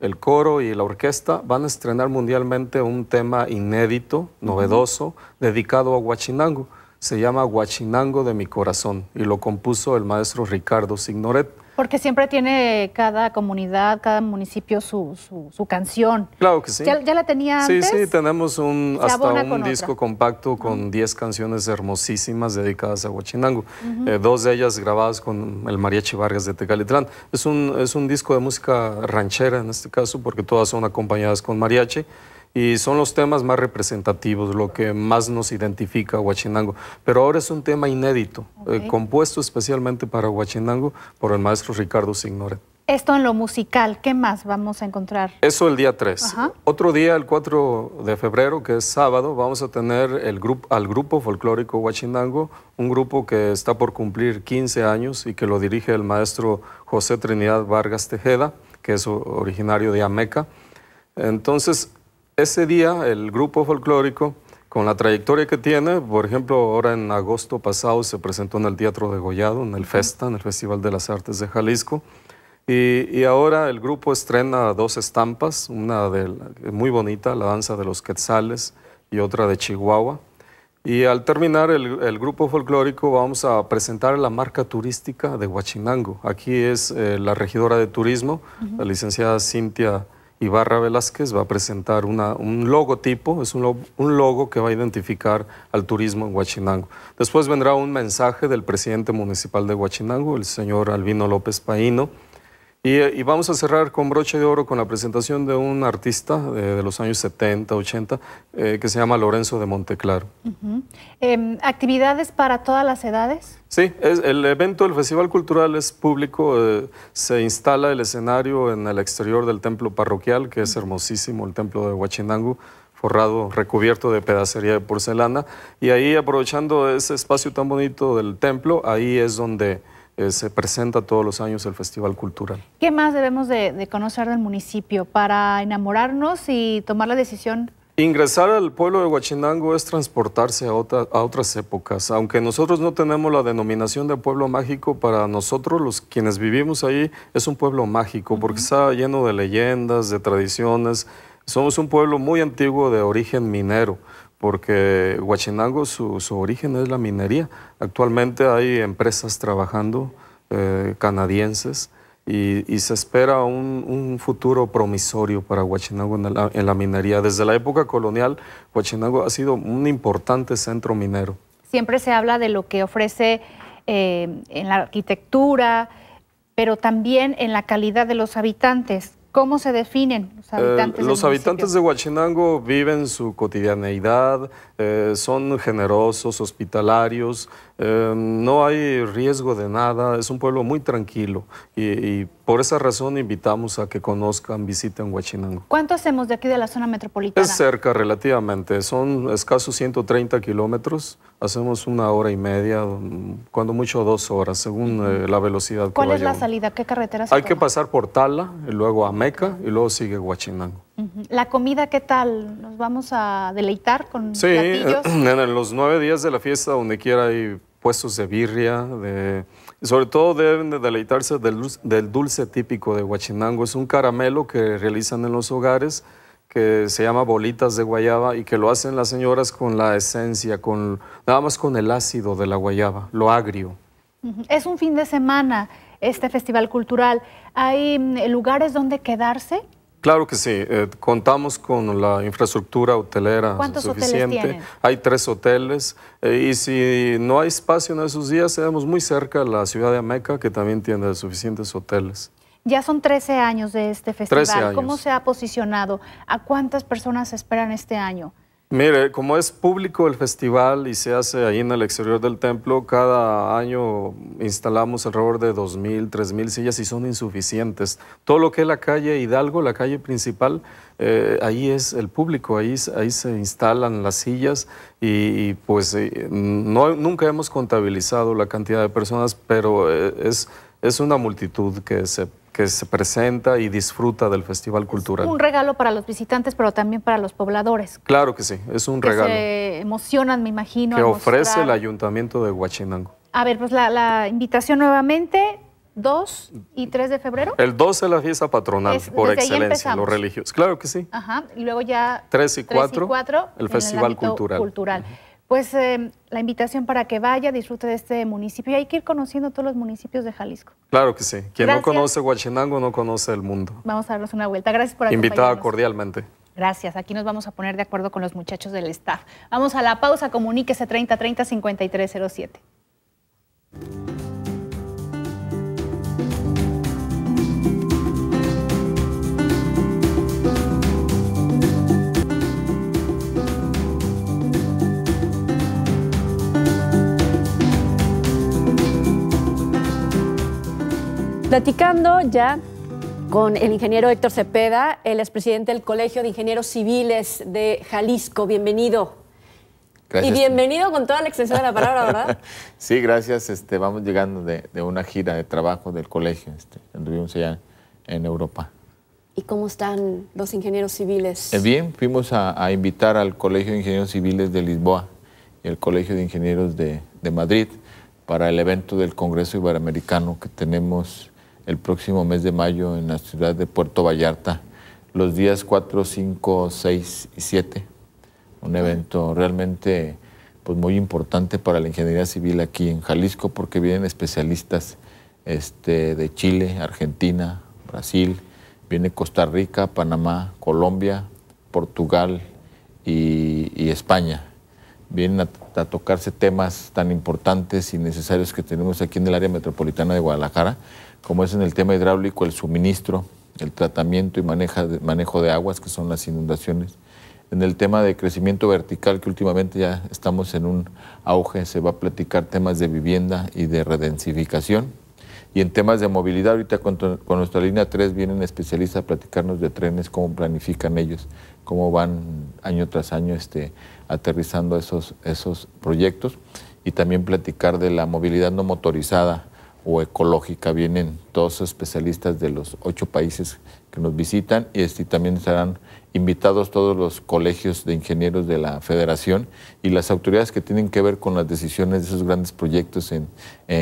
el coro y la orquesta, van a estrenar mundialmente un tema inédito, novedoso, dedicado a Huachinango. Se llama Huachinango de mi corazón y lo compuso el maestro Ricardo Signoret. Porque siempre tiene cada comunidad, cada municipio su, su, canción. Claro que sí. ¿Ya, la tenía antes? Sí, sí, tenemos un, hasta un disco compacto con 10 ah. canciones hermosísimas dedicadas a Huachinango. Eh, dos de ellas grabadas con el Mariachi Vargas de Tecalitlán. Es un, es un disco de música ranchera en este caso, porque todas son acompañadas con mariachi y son los temas más representativos, lo que más nos identifica a Huachinango. Pero ahora es un tema inédito, eh, compuesto especialmente para Huachinango por el maestro Ricardo Signore. Esto en lo musical, ¿qué más vamos a encontrar? Eso el día 3. Otro día, el 4 de febrero, que es sábado, vamos a tener el grupo, al grupo folclórico Huachinango, un grupo que está por cumplir 15 años y que lo dirige el maestro José Trinidad Vargas Tejeda, que es originario de Ameca. Entonces, ese día el grupo folclórico, con la trayectoria que tiene, por ejemplo, ahora en agosto pasado se presentó en el Teatro de Gollado, en el FESTA, en el Festival de las Artes de Jalisco, y, ahora el grupo estrena dos estampas, una muy bonita, La Danza de los Quetzales, y otra de Chihuahua. Y al terminar el, grupo folclórico vamos a presentar la marca turística de Huachinango. Aquí es eh, la regidora de turismo, la licenciada Cintia Ibarra Velázquez va a presentar un logotipo, es un logo, un logo que va a identificar al turismo en Huachinango. Después vendrá un mensaje del presidente municipal de Huachinango, el señor Albino López Paino, y, vamos a cerrar con broche de oro con la presentación de un artista de, los años 70, 80, eh, que se llama Lorenzo de Monteclaro. Em, ¿Actividades para todas las edades? Sí, el evento del Festival Cultural es público, eh, se instala el escenario en el exterior del templo parroquial, que es hermosísimo, el templo de huachinangu, forrado, recubierto de pedacería de porcelana, y ahí aprovechando ese espacio tan bonito del templo, ahí es donde eh, se presenta todos los años el Festival Cultural. ¿Qué más debemos de, conocer del municipio para enamorarnos y tomar la decisión Ingresar al pueblo de Huachinango es transportarse a, otras épocas. Aunque nosotros no tenemos la denominación de pueblo mágico, para nosotros, los quienes vivimos ahí, es un pueblo mágico porque está lleno de leyendas, de tradiciones. Somos un pueblo muy antiguo de origen minero porque Huachinango su, origen es la minería. Actualmente hay empresas trabajando eh, canadienses y, se espera un, futuro promisorio para Huachinango en la, minería. Desde la época colonial, Huachinango ha sido un importante centro minero. Siempre se habla de lo que ofrece eh, en la arquitectura, pero también en la calidad de los habitantes. ¿Cómo se definen los eh, habitantes? Eh, los habitantes de Huachinango viven su cotidianeidad, eh, son generosos, hospitalarios, eh, no hay riesgo de nada, es un pueblo muy tranquilo y, por esa razón invitamos a que conozcan, visiten Huachinango. ¿Cuánto hacemos de aquí de la zona metropolitana? Es cerca relativamente, son escasos 130 kilómetros, hacemos una hora y media, cuando mucho dos horas, según eh, la velocidad. ¿Cuál es la salida? ¿Qué carretera? Se hay que pasar por Tala, luego a Meca y luego sigue Huachinango. ¿La comida qué tal? ¿Nos vamos a deleitar con sí, eh, en los nueve días de la fiesta, donde quiera hay puestos de birria, de, sobre todo deben de deleitarse del dulce, típico de Huachinango. Es un caramelo que realizan en los hogares que se llama bolitas de guayaba y que lo hacen las señoras con la esencia, con nada más con el ácido de la guayaba, lo agrio. Es un fin de semana este festival cultural. ¿Hay mm, lugares donde quedarse? Claro que sí, eh, contamos con la infraestructura hotelera suficiente. Hay tres hoteles eh, y si no hay espacio en esos días, tenemos muy cerca la ciudad de Ameca que también tiene suficientes hoteles. Ya son 13 años de este festival. ¿Cómo se ha posicionado? ¿A cuántas personas esperan este año? Mire, como es público el festival y se hace ahí en el exterior del templo, cada año instalamos alrededor de 2.000, 3.000 sillas y son insuficientes. Todo lo que es la calle Hidalgo, la calle principal, eh, ahí es el público, ahí, ahí se instalan las sillas y, pues eh, no, nunca hemos contabilizado la cantidad de personas, pero eh, es, es una multitud que se que se presenta y disfruta del Festival Cultural. Es un regalo para los visitantes, pero también para los pobladores. Claro que sí, es un regalo. Se emocionan, me imagino. Que ofrece el Ayuntamiento de Huachinango. A ver, pues la, invitación nuevamente, 2 y 3 de febrero. El 2 es la fiesta patronal, por excelencia, los religiosos. Claro que sí. Ajá, y luego ya... 3 y 4, el Festival Cultural pues em, la invitación para que vaya, disfrute de este municipio. Y hay que ir conociendo todos los municipios de Jalisco. Claro que sí. Quien no conoce Huachinango no conoce el mundo. Vamos a darnos una vuelta. Gracias por Invitada cordialmente. Gracias. Aquí nos vamos a poner de acuerdo con los muchachos del staff. Vamos a la pausa. Comuníquese 30 30 5307. Platicando ya con el ingeniero Héctor Cepeda, el expresidente del Colegio de Ingenieros Civiles de Jalisco. Bienvenido. Gracias. Y bienvenido con toda la extensión de la palabra, ¿verdad? sí, gracias. Este, vamos llegando de, una gira de trabajo del colegio. Este, anduvimos allá en Europa. ¿Y cómo están los ingenieros civiles? Eh, bien, fuimos a, invitar al Colegio de Ingenieros Civiles de Lisboa y el Colegio de Ingenieros de, de Madrid para el evento del Congreso Iberoamericano que tenemos el próximo mes de mayo en la ciudad de Puerto Vallarta, los días 4, 5, 6 y 7. Un evento realmente pues, muy importante para la ingeniería civil aquí en Jalisco porque vienen especialistas este, de Chile, Argentina, Brasil, viene Costa Rica, Panamá, Colombia, Portugal y, España. Vienen a, a, tocarse temas tan importantes y necesarios que tenemos aquí en el área metropolitana de Guadalajara, como es en el tema hidráulico, el suministro, el tratamiento y maneja, manejo de aguas, que son las inundaciones. En el tema de crecimiento vertical, que últimamente ya estamos en un auge, se va a platicar temas de vivienda y de redensificación. Y en temas de movilidad, ahorita con, nuestra línea 3 vienen especialistas a platicarnos de trenes, cómo planifican ellos, cómo van año tras año este, aterrizando esos, esos proyectos. Y también platicar de la movilidad no motorizada o ecológica. Vienen todos especialistas de los ocho países que nos visitan este, y también estarán invitados todos los colegios de ingenieros de la federación y las autoridades que tienen que ver con las decisiones de esos grandes proyectos en,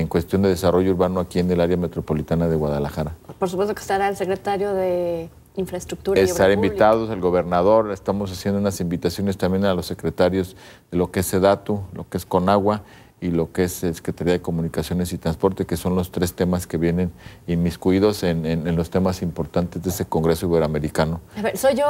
cuestión de desarrollo urbano aquí en el área metropolitana de Guadalajara. Por supuesto que estará el secretario de infraestructura. Estar invitados, el gobernador, estamos haciendo unas invitaciones también a los secretarios de lo que es SEDATU, lo que es CONAGUA y lo que es Secretaría de Comunicaciones y Transporte, que son los tres temas que vienen inmiscuidos en, en, los temas importantes de ese Congreso Iberoamericano. A ¿soy yo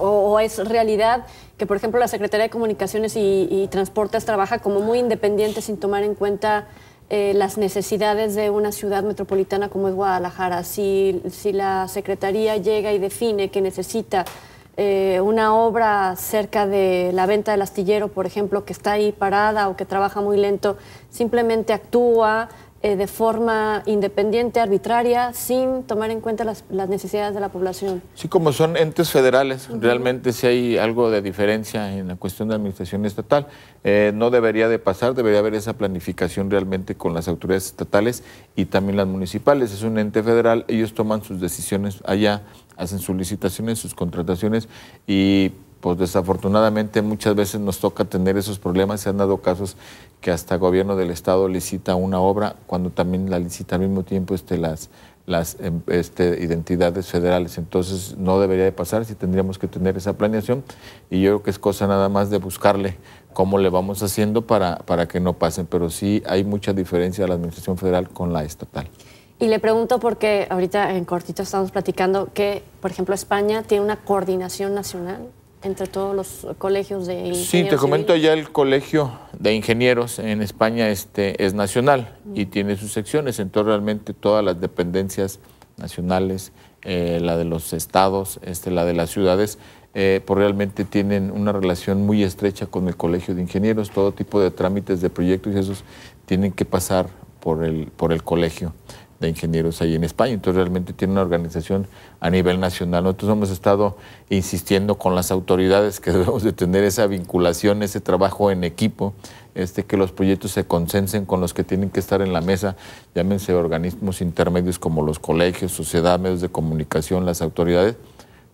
o, es realidad que, por ejemplo, la Secretaría de Comunicaciones y, Transportes trabaja como muy independiente sin tomar en cuenta eh, las necesidades de una ciudad metropolitana como es Guadalajara? Si, si la Secretaría llega y define que necesita eh, una obra cerca de la venta del astillero, por ejemplo, que está ahí parada o que trabaja muy lento, simplemente actúa eh, de forma independiente, arbitraria, sin tomar en cuenta las, necesidades de la población. Sí, como son entes federales, realmente sí hay algo de diferencia en la cuestión de administración estatal. Eh, no debería de pasar, debería haber esa planificación realmente con las autoridades estatales y también las municipales. Es un ente federal, ellos toman sus decisiones allá hacen sus licitaciones, sus contrataciones y pues desafortunadamente muchas veces nos toca tener esos problemas. Se han dado casos que hasta el gobierno del estado licita una obra cuando también la licita al mismo tiempo este, las, las em, este, identidades federales. Entonces no debería de pasar si tendríamos que tener esa planeación y yo creo que es cosa nada más de buscarle cómo le vamos haciendo para, para que no pasen. Pero sí hay mucha diferencia de la Administración Federal con la estatal. Y le pregunto porque ahorita en cortito estamos platicando que, por ejemplo, España tiene una coordinación nacional entre todos los colegios de ingenieros. Sí, te comento ya el colegio de ingenieros en España este, es nacional y tiene sus secciones, entonces realmente todas las dependencias nacionales, eh, la de los estados, este, la de las ciudades, eh, pues realmente tienen una relación muy estrecha con el colegio de ingenieros, todo tipo de trámites de proyectos y esos tienen que pasar por el, por el colegio de ingenieros ahí en España. Entonces realmente tiene una organización a nivel nacional. Nosotros hemos estado insistiendo con las autoridades que debemos de tener esa vinculación, ese trabajo en equipo, este, que los proyectos se consensen con los que tienen que estar en la mesa, llámense organismos intermedios como los colegios, sociedad, medios de comunicación, las autoridades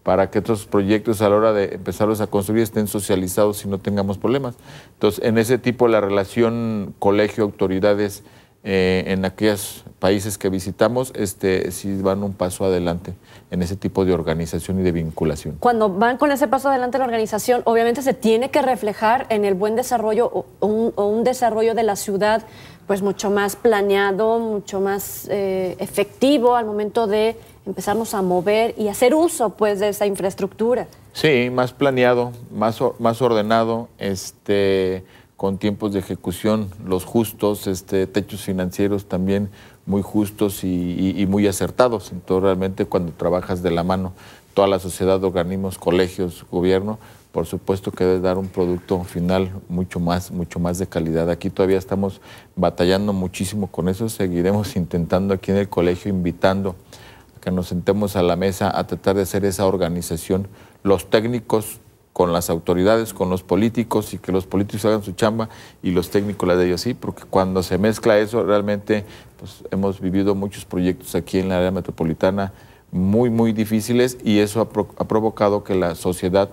para que estos proyectos a la hora de empezarlos a construir estén socializados y no tengamos problemas. Entonces, en ese tipo la relación colegio-autoridades eh, en aquellos países que visitamos, este, sí van un paso adelante en ese tipo de organización y de vinculación. Cuando van con ese paso adelante la organización, obviamente se tiene que reflejar en el buen desarrollo o un, desarrollo de la ciudad pues mucho más planeado, mucho más eh, efectivo al momento de empezarnos a mover y hacer uso pues de esa infraestructura. Sí, más planeado, más, más ordenado, este con tiempos de ejecución los justos, este, techos financieros también muy justos y, muy acertados. Entonces, realmente cuando trabajas de la mano, toda la sociedad, organismos, colegios, gobierno, por supuesto que debe dar un producto final mucho más, mucho más de calidad. Aquí todavía estamos batallando muchísimo con eso, seguiremos intentando aquí en el colegio, invitando a que nos sentemos a la mesa a tratar de hacer esa organización. Los técnicos con las autoridades, con los políticos y que los políticos hagan su chamba y los técnicos la de ellos sí, porque cuando se mezcla eso realmente pues, hemos vivido muchos proyectos aquí en la área metropolitana muy, muy difíciles y eso ha, provocado que la sociedad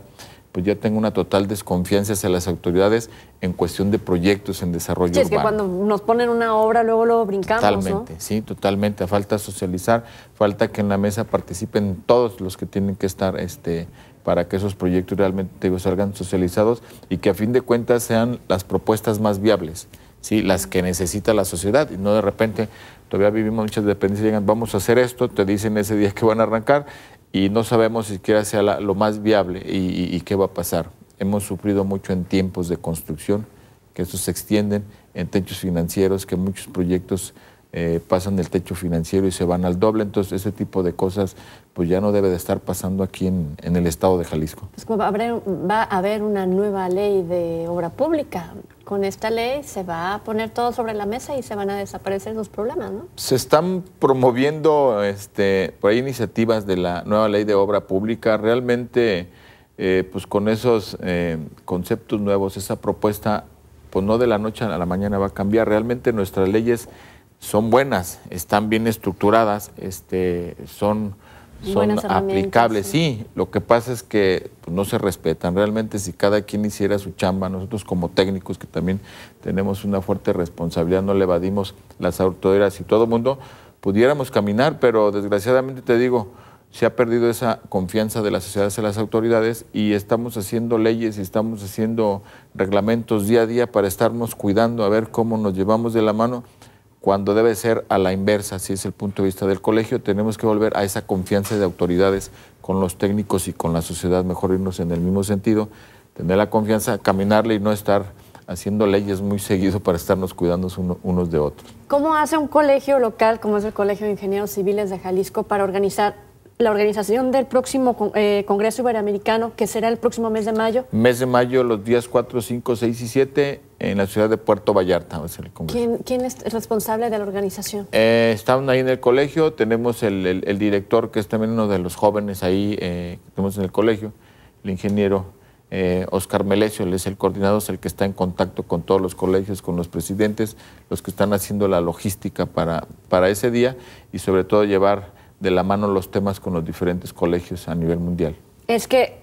pues ya tenga una total desconfianza hacia las autoridades en cuestión de proyectos en desarrollo. Sí, es que cuando nos ponen una obra luego lo brincamos. Totalmente, sí, totalmente. Falta socializar, falta que en la mesa participen todos los que tienen que estar este, para que esos proyectos realmente salgan socializados y que a fin de cuentas sean las propuestas más viables, ¿sí? las que necesita la sociedad y no de repente todavía vivimos muchas dependencias, llegan, vamos a hacer esto, te dicen ese día que van a arrancar y no sabemos siquiera sea lo más viable y, qué va a pasar. Hemos sufrido mucho en tiempos de construcción, que eso se extienden, en techos financieros, que muchos proyectos eh, pasan del techo financiero y se van al doble. Entonces, ese tipo de cosas pues ya no debe de estar pasando aquí en, el estado de Jalisco. Pues, va, a haber, una nueva ley de obra pública. Con esta ley se va a poner todo sobre la mesa y se van a desaparecer los problemas, ¿no? Se están promoviendo este, por ahí iniciativas de la nueva ley de obra pública. Realmente, eh, pues con esos eh, conceptos nuevos, esa propuesta, pues no de la noche a la mañana va a cambiar. Realmente nuestras leyes son buenas, están bien estructuradas, este, son, son aplicables. Sí. lo que pasa es que pues, no se respetan. Realmente si cada quien hiciera su chamba, nosotros como técnicos que también tenemos una fuerte responsabilidad, no le evadimos las autoridades y todo el mundo, pudiéramos caminar, pero desgraciadamente te digo, se ha perdido esa confianza de la sociedad hacia las autoridades y estamos haciendo leyes y estamos haciendo reglamentos día a día para estarnos cuidando, a ver cómo nos llevamos de la mano cuando debe ser a la inversa, si es el punto de vista del colegio, tenemos que volver a esa confianza de autoridades con los técnicos y con la sociedad, mejor irnos en el mismo sentido, tener la confianza, caminarle y no estar haciendo leyes muy seguido para estarnos cuidando unos de otros. ¿Cómo hace un colegio local, como es el Colegio de Ingenieros Civiles de Jalisco, para organizar la organización del próximo eh, Congreso Iberoamericano, que será el próximo mes de mayo? Mes de mayo, los días 4, 5, 6 y 7 en la ciudad de Puerto Vallarta. ¿Quién, es responsable de la organización? Eh, están ahí en el colegio, tenemos el, director, que es también uno de los jóvenes ahí eh, que tenemos en el colegio, el ingeniero Oscar eh, Melesio, él es el coordinador, es el que está en contacto con todos los colegios, con los presidentes, los que están haciendo la logística para, para ese día y sobre todo llevar de la mano los temas con los diferentes colegios a nivel mundial. Es que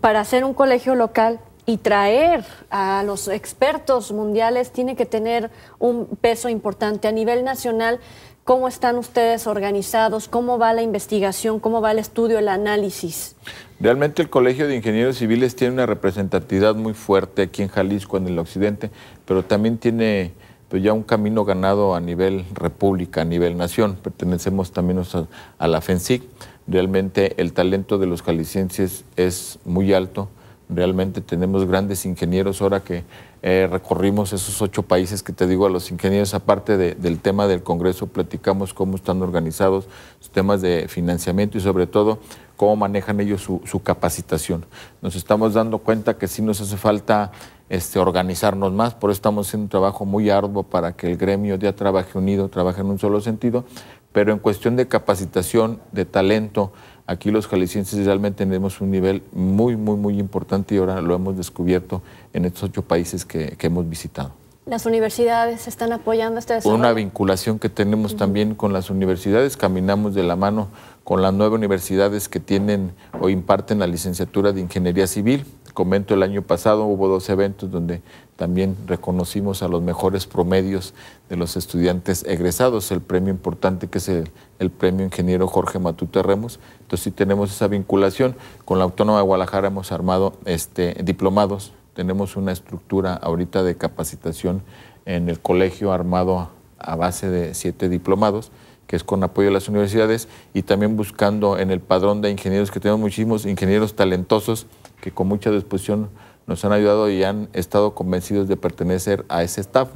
para hacer un colegio local y traer a los expertos mundiales tiene que tener un peso importante a nivel nacional. ¿Cómo están ustedes organizados? ¿Cómo va la investigación? ¿Cómo va el estudio, el análisis? Realmente el Colegio de Ingenieros Civiles tiene una representatividad muy fuerte aquí en Jalisco, en el occidente, pero también tiene pues, ya un camino ganado a nivel república, a nivel nación. Pertenecemos también a, a la FENSIC. Realmente el talento de los jaliscienses es muy alto. Realmente tenemos grandes ingenieros ahora que eh, recorrimos esos ocho países que te digo a los ingenieros, aparte del tema del Congreso, platicamos cómo están organizados sus temas de financiamiento y sobre todo cómo manejan ellos su, capacitación. Nos estamos dando cuenta que sí nos hace falta este, organizarnos más, por eso estamos haciendo un trabajo muy arduo para que el gremio ya trabaje unido, trabaje en un solo sentido, pero en cuestión de capacitación, de talento, Aquí los jaliscienses realmente tenemos un nivel muy, muy, muy importante y ahora lo hemos descubierto en estos ocho países que, hemos visitado. ¿Las universidades están apoyando este desarrollo? Una vinculación que tenemos también con las universidades, caminamos de la mano con las nueve universidades que tienen o imparten la licenciatura de Ingeniería Civil. Comento, el año pasado hubo dos eventos donde también reconocimos a los mejores promedios de los estudiantes egresados, el premio importante que es el, premio ingeniero Jorge Matute Remos. Entonces sí tenemos esa vinculación. Con la Autónoma de Guadalajara hemos armado este, diplomados, tenemos una estructura ahorita de capacitación en el colegio armado a base de siete diplomados que es con apoyo de las universidades, y también buscando en el padrón de ingenieros, que tenemos muchísimos ingenieros talentosos que con mucha disposición nos han ayudado y han estado convencidos de pertenecer a ese staff.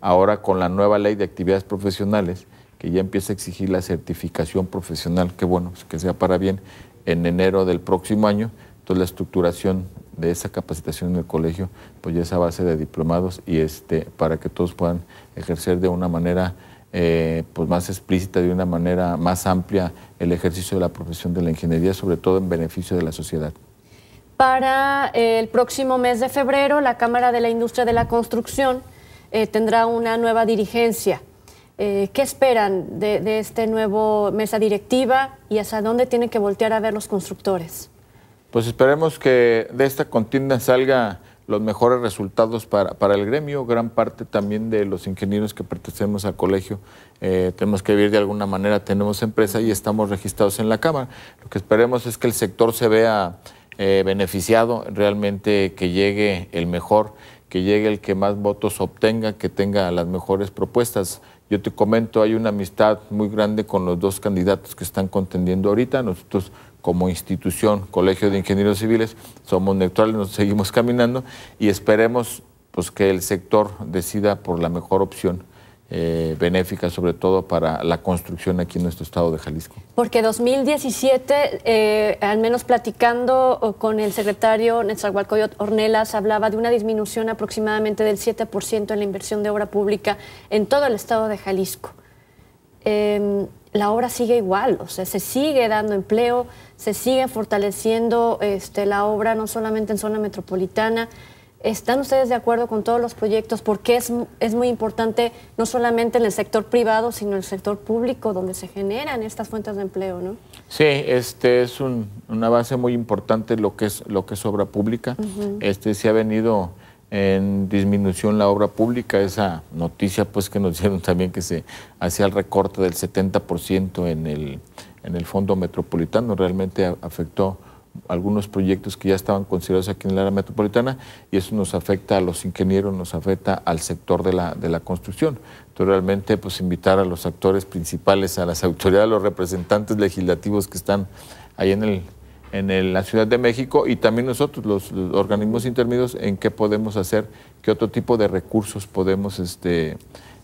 Ahora con la nueva ley de actividades profesionales, que ya empieza a exigir la certificación profesional, que bueno, pues, que sea para bien, en enero del próximo año, entonces la estructuración de esa capacitación en el colegio, pues ya base de diplomados y este, para que todos puedan ejercer de una manera eh, pues más explícita, de una manera más amplia, el ejercicio de la profesión de la ingeniería, sobre todo en beneficio de la sociedad. Para eh, el próximo mes de febrero, la Cámara de la Industria de la Construcción eh, tendrá una nueva dirigencia. ¿Qué esperan de, este nuevo mesa directiva y hasta dónde tienen que voltear a ver los constructores? Pues esperemos que de esta contienda salga los mejores resultados para, el gremio. Gran parte también de los ingenieros que pertenecemos al colegio eh, tenemos que vivir de alguna manera, tenemos empresa y estamos registrados en la Cámara. Lo que esperemos es que el sector se vea eh, beneficiado, realmente que llegue el mejor, que llegue el que más votos obtenga, que tenga las mejores propuestas. Yo te comento, hay una amistad muy grande con los dos candidatos que están contendiendo ahorita. Nosotros como institución, Colegio de Ingenieros Civiles, somos neutrales, nos seguimos caminando y esperemos pues, que el sector decida por la mejor opción. Eh, benéfica sobre todo para la construcción aquí en nuestro estado de Jalisco. Porque 2017, eh, al menos platicando con el secretario Netzahualcoyot Ornelas, hablaba de una disminución aproximadamente del 7% en la inversión de obra pública en todo el estado de Jalisco. Em, la obra sigue igual, o sea, se sigue dando empleo, se sigue fortaleciendo este, la obra no solamente en zona metropolitana. ¿Están ustedes de acuerdo con todos los proyectos? Porque es, es muy importante no solamente en el sector privado, sino en el sector público, donde se generan estas fuentes de empleo, ¿no? Sí, este es una base muy importante lo que es, lo que es obra pública. Este se ha venido en disminución la obra pública, esa noticia pues que nos dieron también que se hacía el recorte del 70% en el, en el fondo metropolitano, realmente afectó algunos proyectos que ya estaban considerados aquí en el área metropolitana y eso nos afecta a los ingenieros, nos afecta al sector de la, de la construcción. Entonces realmente pues invitar a los actores principales, a las autoridades, a los representantes legislativos que están ahí en el en la Ciudad de México y también nosotros, los, organismos intermedios, en qué podemos hacer, qué otro tipo de recursos podemos este,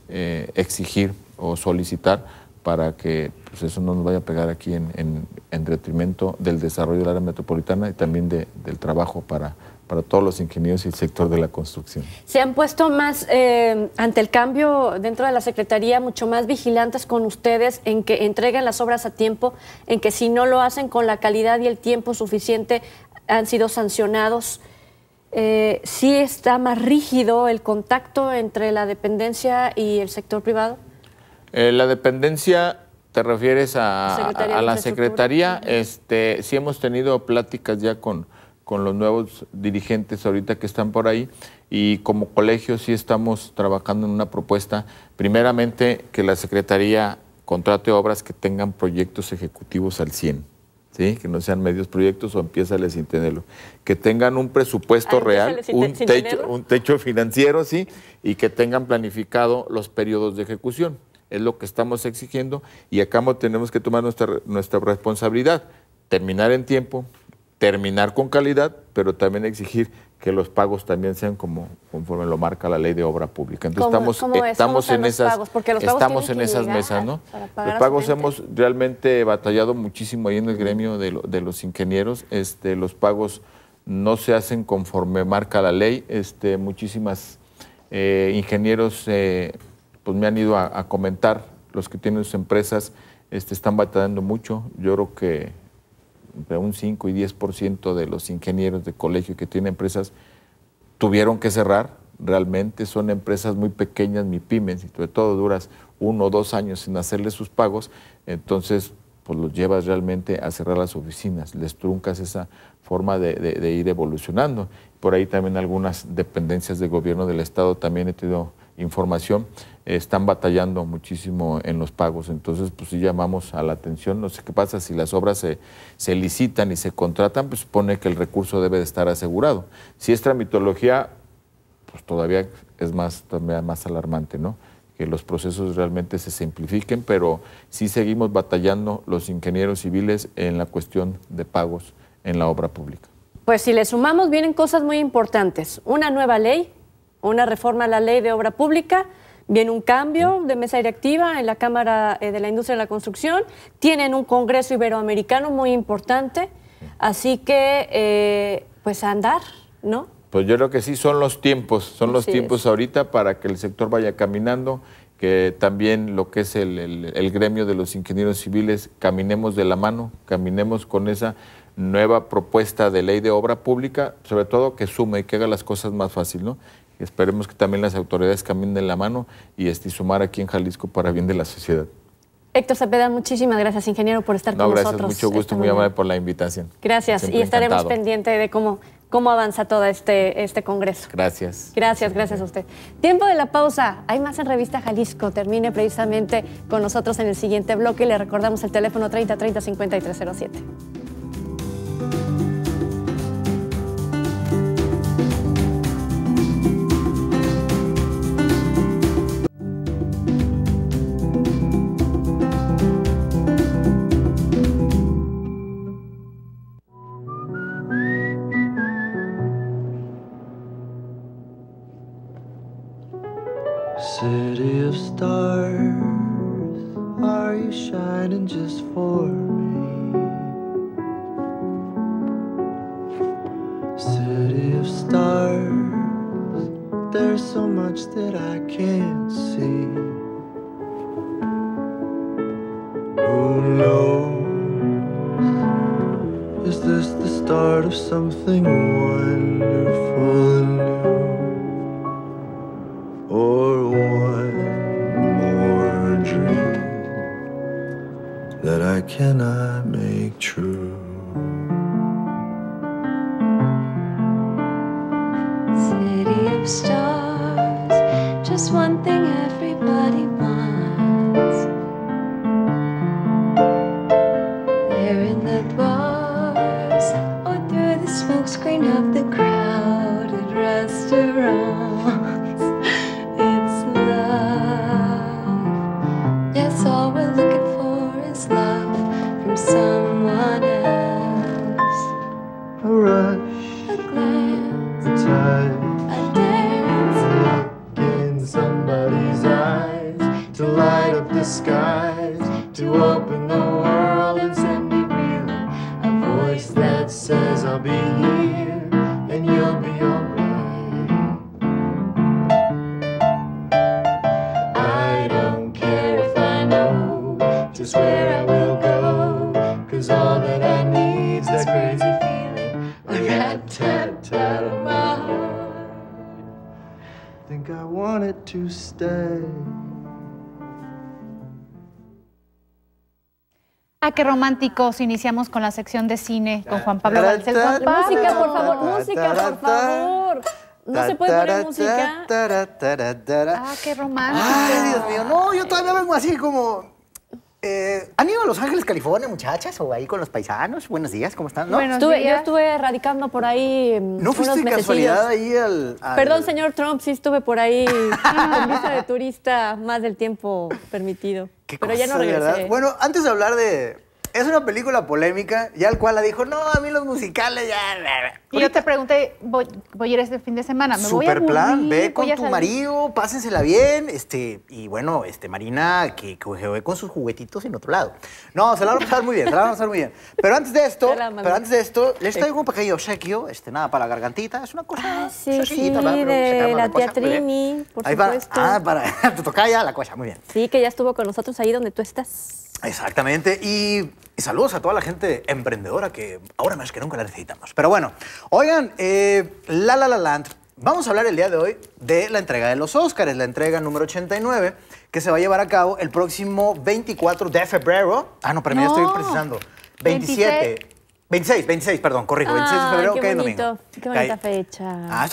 eh, exigir o solicitar para que pues, eso no nos vaya a pegar aquí en, detrimento del desarrollo del área metropolitana y también del trabajo para para todos los ingenieros y el sector de la construcción. ¿Se han puesto más, eh, ante el cambio dentro de la Secretaría, mucho más vigilantes con ustedes en que entreguen las obras a tiempo, en que si no lo hacen con la calidad y el tiempo suficiente, han sido sancionados? Eh, ¿Sí está más rígido el contacto entre la dependencia y el sector privado? Eh, la dependencia te refieres a, la Secretaría, este, sí hemos tenido pláticas ya con, con los nuevos dirigentes ahorita que están por ahí y como colegio sí estamos trabajando en una propuesta, primeramente que la Secretaría contrate obras que tengan proyectos ejecutivos al 100, ¿sí? que no sean medios proyectos o empieza sin tenerlo, que tengan un presupuesto ah, real, un techo, un techo financiero, ¿sí? y que tengan planificado los periodos de ejecución. Es lo que estamos exigiendo y acá tenemos que tomar nuestra, nuestra responsabilidad, terminar en tiempo, terminar con calidad, pero también exigir que los pagos también sean como conforme lo marca la ley de obra pública. Entonces estamos, e estamos en esas estamos en esas mesas, ¿no? Los pagos hemos realmente batallado muchísimo ahí en el gremio de, los ingenieros. Este, los pagos no se hacen conforme marca la ley. Este, muchísimas eh, ingenieros eh, pues me han ido a, a, comentar los que tienen sus empresas este, están batallando mucho. Yo creo que entre un 5 y 10% de los ingenieros de colegio que tienen empresas tuvieron que cerrar. Realmente son empresas muy pequeñas, mi pymes, y sobre todo duras uno o dos años sin hacerles sus pagos, entonces pues los llevas realmente a cerrar las oficinas, les truncas esa forma de, de ir evolucionando. Por ahí también algunas dependencias de gobierno del Estado también he tenido información, están batallando muchísimo en los pagos. Entonces, pues sí llamamos a la atención. No sé qué pasa si las obras se, licitan y se contratan, pues supone que el recurso debe de estar asegurado. Si es tramitología, pues todavía es más, más alarmante, ¿no? Que los procesos realmente se simplifiquen, pero sí seguimos batallando los ingenieros civiles en la cuestión de pagos en la obra pública. Pues si le sumamos, vienen cosas muy importantes. Una nueva ley una reforma a la ley de obra pública, viene un cambio de mesa directiva en la Cámara eh, de la Industria de la Construcción, tienen un Congreso Iberoamericano muy importante, así que eh, pues andar, ¿no? Pues yo creo que sí, son los tiempos, son los tiempos ahorita para que el sector vaya caminando, que también lo que es el, el gremio de los ingenieros civiles, caminemos de la mano, caminemos con esa nueva propuesta de ley de obra pública, sobre todo que sume y que haga las cosas más fácil, ¿no? Esperemos que también las autoridades caminen la mano este, y, sumar aquí en Jalisco para bien de la sociedad. Héctor Zapeda, muchísimas gracias, ingeniero, por estar no, con gracias, nosotros. Mucho gusto, muy amable por la invitación. Gracias, y estaremos pendientes de cómo, cómo avanza todo este, este congreso. Gracias. Gracias, gracias a usted. Tiempo de la pausa. Hay más en Revista Jalisco. Termine precisamente con nosotros en el siguiente bloque. y Le recordamos el teléfono 30 30 5307. to light up the skies, to open the world and send it reeling. A voice that says, I'll be here and you'll be alright. I don't care if I know just where I will go, cause all that I need is that crazy feeling, like that tat tat of my heart. Think I want it to stay. Ah, qué románticos. Iniciamos con la sección de cine con Juan Pablo Balcells. Música, por favor, música, por favor. No se puede poner música. Ah, qué romántico. Ay, Dios mío. No, yo todavía vengo así como eh, ¿Han ido a Los Ángeles, California, muchachas? ¿O ahí con los paisanos? Buenos días, ¿cómo están? ¿No? yo estuve radicando por ahí. Mm, ¿No fuiste unos casualidad ahí al, Perdón, señor Trump, sí estuve por ahí con visa de turista más del tiempo permitido. Pero ya no regresé. Bueno, antes de hablar de, es una película polémica, ya al cual la dijo, no, a mí los musicales ya... Y yo te pregunté, voy, a ir este fin de semana, me voy a Super plan, ve con tu marido, pásensela bien, este, y bueno, este, Marina, que, que ve con sus juguetitos en otro lado. No, se la van a pasar muy bien, se la van a pasar muy bien. Pero antes de esto, pero antes de esto, les traigo un pequeño obsequio, este, nada, para la gargantita, es una cosa... Ah, sí, sí, de la, la tía Trini, por supuesto. ah, para tu tocaya, la cosa, muy bien. Sí, que ya estuvo con nosotros ahí donde tú estás. Exactamente. Y, saludos a toda la gente emprendedora que ahora más que nunca la necesitamos. Pero bueno, oigan, eh, La La La Land. Vamos a hablar el día de hoy de la entrega de los Oscars, la entrega número 89, que se va a llevar a cabo el próximo 24 de febrero. Ah, no, pero estoy precisando. 27. 26. 26, perdón, corrijo, 26 de febrero, qué bonito, Qué bonita fecha. Ah,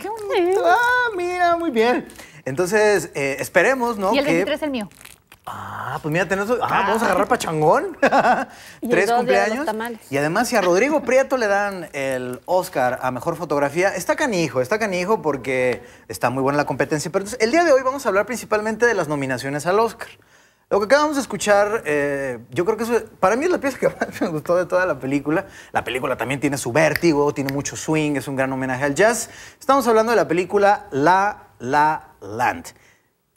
qué bonito. Ah, mira, muy bien. Entonces, eh, esperemos, ¿no? Y el 23 es el mío. Ah, pues mira, tenemos, Ah, vamos a agarrar pachangón. Tres cumpleaños. Y además, si a Rodrigo Prieto le dan el Oscar a mejor fotografía, está canijo, está canijo porque está muy buena la competencia. Pero entonces, el día de hoy vamos a hablar principalmente de las nominaciones al Oscar. Lo que acabamos de escuchar, eh, yo creo que eso, para mí es la pieza que más me gustó de toda la película. La película también tiene su vértigo, tiene mucho swing, es un gran homenaje al jazz. Estamos hablando de la película La La Land.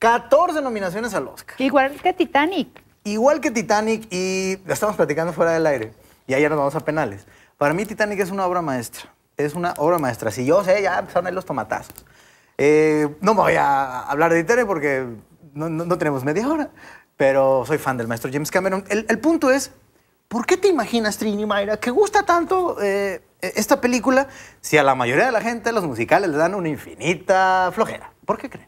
14 nominaciones al Oscar. Igual que Titanic. Igual que Titanic y estamos platicando fuera del aire y ayer nos vamos a penales. Para mí Titanic es una obra maestra. Es una obra maestra. Si yo sé, ya son ahí los tomatazos. Eh, no me voy a hablar de Titanic porque no, tenemos media hora, pero soy fan del maestro James Cameron. El, punto es, ¿por qué te imaginas, Trini Mayra, que gusta tanto... Eh, e-, esta película, si a la mayoría de la gente los musicales les dan una infinita flojera, ¿por qué creen?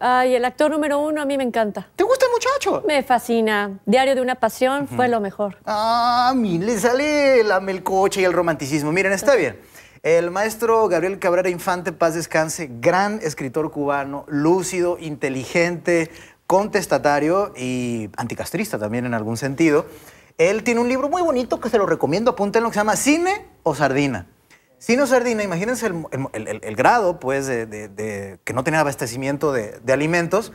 Ay, el actor número uno a mí me encanta. ¿Te gusta el muchacho? Me fascina. Diario de una pasión fue lo mejor. a ah, mí le sale el melcoche y el romanticismo. Miren, está bien. El maestro Gabriel Cabrera Infante, paz descanse, gran escritor cubano, lúcido, inteligente, contestatario y anticastrista también en algún sentido. Él tiene un libro muy bonito que se lo recomiendo, apúntenlo, que se llama Cine o Sardina. Cine o Sardina, imagínense el, grado, pues, de, que no tenía abastecimiento de, alimentos,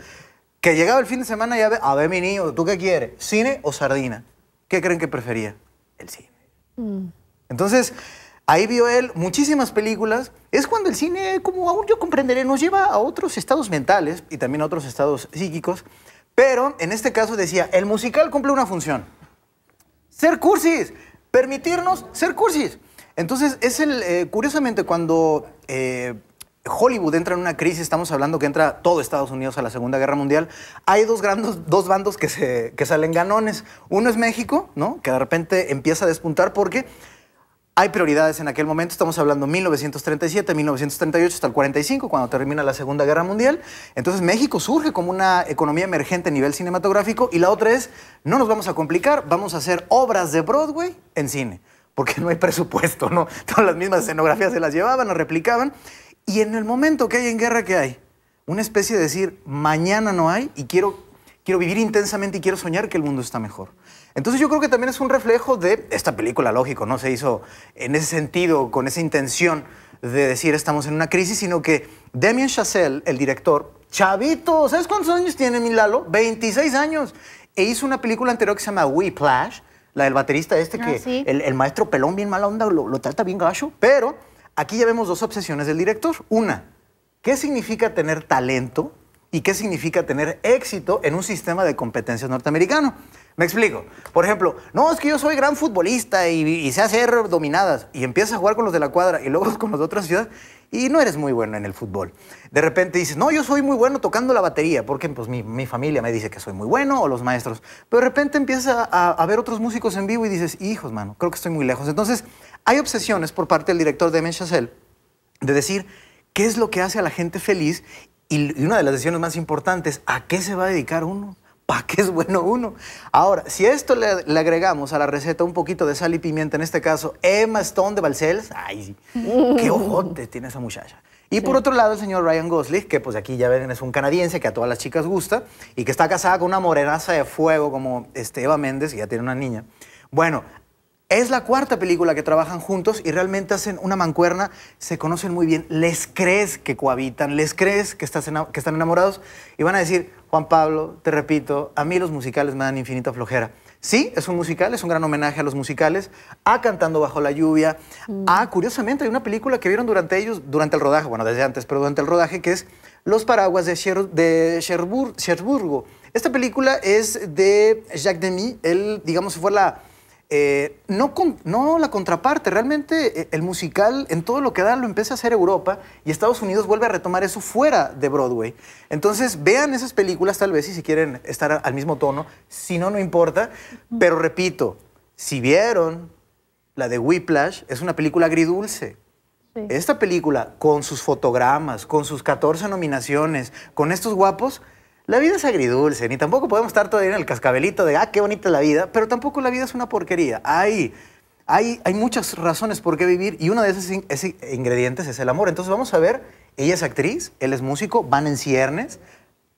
que llegaba el fin de semana y ya ve, a ver, mi niño, ¿tú qué quieres? ¿Cine o sardina? ¿Qué creen que prefería? El cine. Mm. Entonces, ahí vio él muchísimas películas. Es cuando el cine, como aún yo comprenderé, nos lleva a otros estados mentales y también a otros estados psíquicos. Pero en este caso decía, el musical cumple una función ser cursis, permitirnos ser cursis. Entonces, es el, eh, curiosamente, cuando eh, Hollywood entra en una crisis, estamos hablando que entra todo Estados Unidos a la Segunda Guerra Mundial, hay dos, grandes dos bandos que, se, que salen ganones. Uno es México, ¿no? que de repente empieza a despuntar porque hay prioridades en aquel momento, estamos hablando 1937, 1938 hasta el 45, cuando termina la Segunda Guerra Mundial. Entonces México surge como una economía emergente a nivel cinematográfico y la otra es, no nos vamos a complicar, vamos a hacer obras de Broadway en cine, porque no hay presupuesto, ¿no? Todas las mismas escenografías se las llevaban, las replicaban. Y en el momento que hay en guerra, que hay? Una especie de decir, mañana no hay y quiero, quiero vivir intensamente y quiero soñar que el mundo está mejor. Entonces yo creo que también es un reflejo de esta película, lógico, no se hizo en ese sentido, con esa intención de decir estamos en una crisis, sino que Damien Chazelle, el director, chavito, ¿sabes cuántos años tiene mi Lalo? 26 años. E hizo una película anterior que se llama Whiplash, la del baterista este ah, que el, maestro pelón bien mala onda lo, lo trata bien gacho, pero aquí ya vemos dos obsesiones del director. Una, ¿qué significa tener talento y qué significa tener éxito en un sistema de competencias norteamericano? Me explico. Por ejemplo, no, es que yo soy gran futbolista y, se sé hacer dominadas. Y empiezas a jugar con los de la cuadra y luego con los de otras ciudades y no eres muy bueno en el fútbol. De repente dices, no, yo soy muy bueno tocando la batería porque pues, mi, familia me dice que soy muy bueno o los maestros. Pero de repente empiezas a, ver otros músicos en vivo y dices, hijos, mano, creo que estoy muy lejos. Entonces, hay obsesiones por parte del director de Chazelle de decir qué es lo que hace a la gente feliz y una de las decisiones más importantes, ¿a qué se va a dedicar uno? que qué es bueno uno? Ahora, si esto le, agregamos a la receta un poquito de sal y pimienta, en este caso Emma Stone de Balcells, ay, mm. qué ojote tiene esa muchacha. Y por otro lado, el señor Ryan Gosling, que pues aquí ya ven es un canadiense que a todas las chicas gusta y que está casada con una morenaza de fuego como este Méndez, que ya tiene una niña. Bueno, es la cuarta película que trabajan juntos y realmente hacen una mancuerna, se conocen muy bien, les crees que cohabitan, les crees que, están enamorados y van a decir, Juan Pablo, te repito, a mí los musicales me dan infinita flojera. Sí, es un musical, es un gran homenaje a los musicales, a Cantando bajo la lluvia, mm. a, curiosamente, hay una película que vieron durante ellos, durante el rodaje, bueno, desde antes, pero durante el rodaje, que es Los paraguas de, Cherburgo. Esta película es de Jacques Demy, él, digamos, fue la eh, no, no la contraparte, realmente eh, el musical en todo lo que da lo empieza a hacer Europa y Estados Unidos vuelve a retomar eso fuera de Broadway. Entonces vean esas películas tal vez si quieren estar al mismo tono, si no, no importa, pero repito, si vieron la de Whiplash, es una película agridulce. Esta película, con sus fotogramas, con sus 14 nominaciones, con estos guapos, la vida es agridulce, ni tampoco podemos estar todavía en el cascabelito de, ah, qué bonita la vida, pero tampoco la vida es una porquería. Hay, hay, hay muchas razones por qué vivir y uno de esos ingredientes es el amor. Entonces vamos a ver, ella es actriz, él es músico, van en ciernes,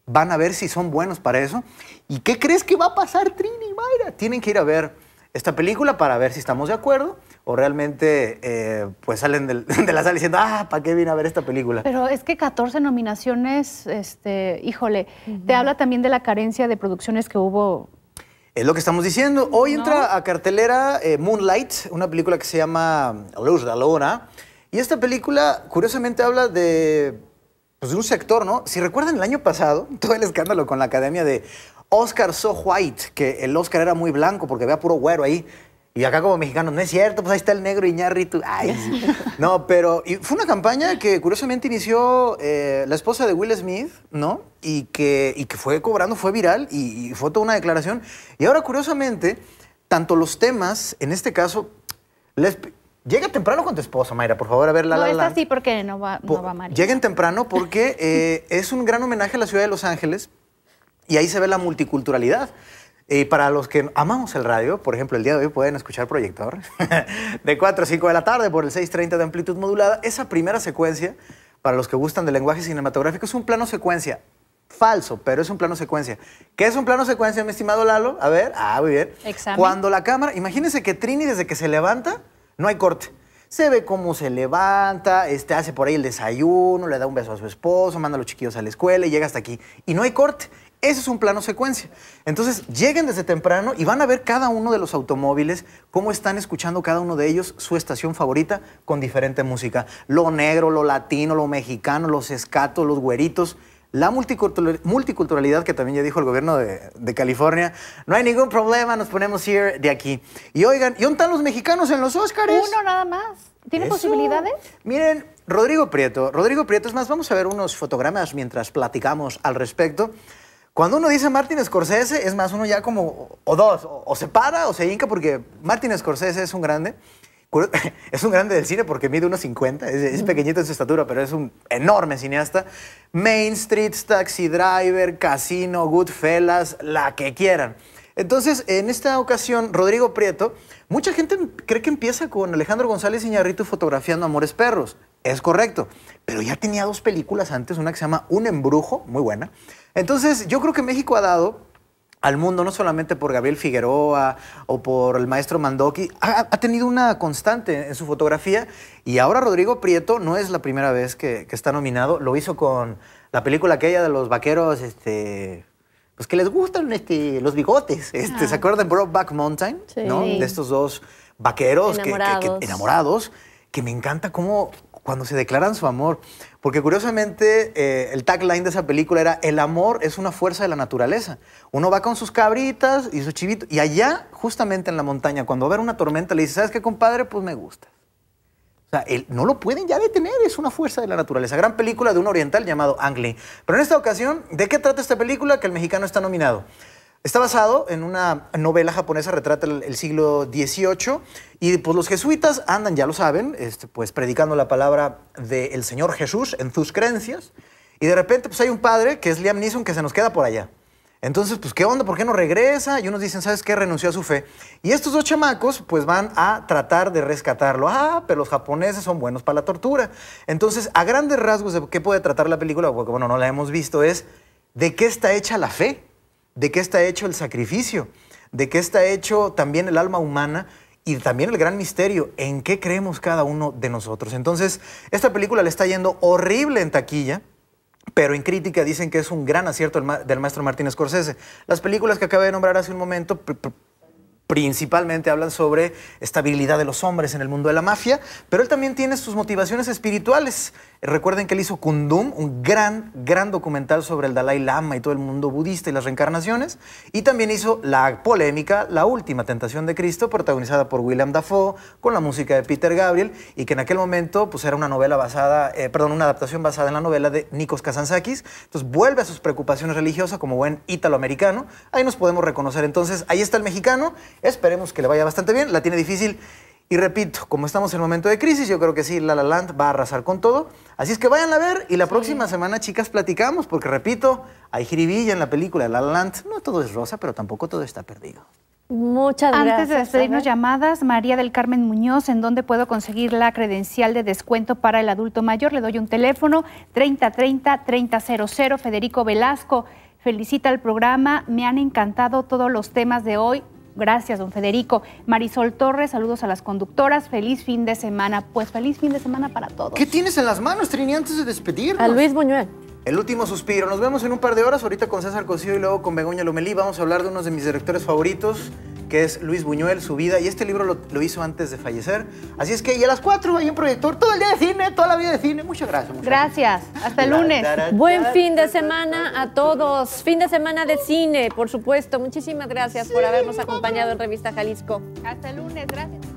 van a ver si son buenos para eso. ¿Y qué crees que va a pasar, Trini y Mayra? Tienen que ir a ver esta película para ver si estamos de acuerdo o realmente eh, pues salen de la sala diciendo, ah, ¿para qué vine a ver esta película? Pero es que 14 nominaciones, este, híjole, te habla también de la carencia de producciones que hubo. Es lo que estamos diciendo. Hoy entra a cartelera eh, Moonlight, una película que se llama Luz de la Luna. Y esta película, curiosamente, habla de, pues, de un sector, ¿no? Si recuerdan el año pasado, todo el escándalo con la academia de, Oscar So White, que el Oscar era muy blanco porque vea puro güero ahí. Y acá como mexicano no es cierto, pues ahí está el negro Iñárritu. No, pero y fue una campaña que curiosamente inició eh, la esposa de Will Smith, ¿no? Y que, que fue cobrando, fue viral y, fue toda una declaración. Y ahora, curiosamente, tanto los temas, en este caso, les... Llega temprano con tu esposa, Mayra, por favor, a ver No, es así porque no va, no Lleguen temprano porque eh, es un gran homenaje a la ciudad de Los Ángeles, y ahí se ve la multiculturalidad. Y eh, para los que amamos el radio, por ejemplo, el día de hoy pueden escuchar Proyector de 4 a 5 de la tarde por el 6.30 de amplitud modulada. Esa primera secuencia, para los que gustan del lenguaje cinematográfico, es un plano secuencia. Falso, pero es un plano secuencia. ¿Qué es un plano secuencia, mi estimado Lalo? A ver, ah, muy bien. Cuando la cámara, imagínense que Trini desde que se levanta, no hay corte. Se ve cómo se levanta, este, hace por ahí el desayuno, le da un beso a su esposo, manda a los chiquillos a la escuela y llega hasta aquí. Y no hay corte. Ese es un plano secuencia. Entonces, lleguen desde temprano y van a ver cada uno de los automóviles, cómo están escuchando cada uno de ellos su estación favorita con diferente música. Lo negro, lo latino, lo mexicano, los escatos, los güeritos. La multiculturalidad, que también ya dijo el gobierno de, California, no hay ningún problema, nos ponemos here de aquí. Y oigan, ¿y dónde están los mexicanos en los Óscares? Uno nada más. ¿Tiene posibilidades? Miren, Rodrigo Prieto. Rodrigo Prieto, es más, vamos a ver unos fotogramas mientras platicamos al respecto. Cuando uno dice Martin Scorsese, es más, uno ya como, o dos, o, se para o se hinca, porque Martin Scorsese es un grande. Es un grande del cine porque mide unos 50, es, pequeñito en su estatura, pero es un enorme cineasta. Main Street, Taxi Driver, Casino, Goodfellas, la que quieran. Entonces, en esta ocasión, Rodrigo Prieto, mucha gente em, cree que empieza con Alejandro González Iñarritu fotografiando Amores Perros. Es correcto pero ya tenía dos películas antes, una que se llama Un embrujo, muy buena. Entonces, yo creo que México ha dado al mundo, no solamente por Gabriel Figueroa o por el maestro Mandoki, ha, tenido una constante en su fotografía y ahora Rodrigo Prieto no es la primera vez que, está nominado, lo hizo con la película aquella de los vaqueros, este, pues que les gustan este, los bigotes, este, ¿se acuerdan? Brokeback Mountain, ¿no? De estos dos vaqueros enamorados, que me encanta cómo cuando se declaran su amor. Porque curiosamente eh, el tagline de esa película era, el amor es una fuerza de la naturaleza. Uno va con sus cabritas y sus chivitos, y allá, justamente en la montaña, cuando va a haber una tormenta, le dice, ¿sabes qué, compadre? Pues me gusta. O sea, él, no lo pueden ya detener, es una fuerza de la naturaleza. Gran película de un oriental llamado Ang Lee. Pero en esta ocasión, ¿de qué trata esta película que el mexicano está nominado? Está basado en una novela japonesa, retrata el, siglo XVIII, y pues los jesuitas andan, ya lo saben, este, pues predicando la palabra del Señor Jesús en sus creencias, y de repente pues hay un padre que es Liam Neeson que se nos queda por allá. Entonces, pues, ¿qué onda? ¿Por qué no regresa? Y unos dicen, ¿sabes qué? Renunció a su fe. Y estos dos chamacos, pues, van a tratar de rescatarlo. Ah, pero los japoneses son buenos para la tortura. Entonces, a grandes rasgos de qué puede tratar la película, bueno, no la hemos visto, es de qué está hecha la fe de qué está hecho el sacrificio, de qué está hecho también el alma humana y también el gran misterio, en qué creemos cada uno de nosotros. Entonces, esta película le está yendo horrible en taquilla. Pero en crítica dicen que es un gran acierto del maestro Martín Scorsese. Las películas que acabo de nombrar hace un momento principalmente hablan sobre estabilidad de los hombres en el mundo de la mafia, pero él también tiene sus motivaciones espirituales. Recuerden que él hizo Kundum, un gran, gran documental sobre el Dalai Lama y todo el mundo budista y las reencarnaciones, y también hizo la polémica La Última Tentación de Cristo, protagonizada por William Dafoe, con la música de Peter Gabriel, y que en aquel momento pues, era una novela basada, eh, perdón, una adaptación basada en la novela de Nikos Kazantzakis, entonces vuelve a sus preocupaciones religiosas como buen ítaloamericano, ahí nos podemos reconocer entonces, ahí está el mexicano, Esperemos que le vaya bastante bien, la tiene difícil. Y repito, como estamos en momento de crisis, yo creo que sí, La La Land va a arrasar con todo. Así es que vayan a ver y la próxima semana, chicas, platicamos, porque repito, hay jiribilla en la película La La Land. No todo es rosa, pero tampoco todo está perdido. Muchas gracias. Antes de despedirnos llamadas, María del Carmen Muñoz, ¿en dónde puedo conseguir la credencial de descuento para el adulto mayor? Le doy un teléfono 3030-3000. Federico Velasco, felicita el programa, me han encantado todos los temas de hoy, Gracias, don Federico. Marisol Torres, saludos a las conductoras. Feliz fin de semana. Pues feliz fin de semana para todos. ¿Qué tienes en las manos, Trini, antes de despedirnos? A Luis Buñuel. El último suspiro. Nos vemos en un par de horas, ahorita con César Cosío y luego con Begoña Lomelí. Vamos a hablar de uno de mis directores favoritos, que es Luis Buñuel, su vida. Y este libro lo, hizo antes de fallecer. Así es que, y a las 4 hay un proyector todo el día de cine, toda la vida de cine. Muchas gracias. gracias. Hasta el lunes. Buen fin de semana a todos. Fin de semana de cine, por supuesto. Muchísimas gracias por habernos acompañado en Revista Jalisco. Hasta el lunes. Gracias.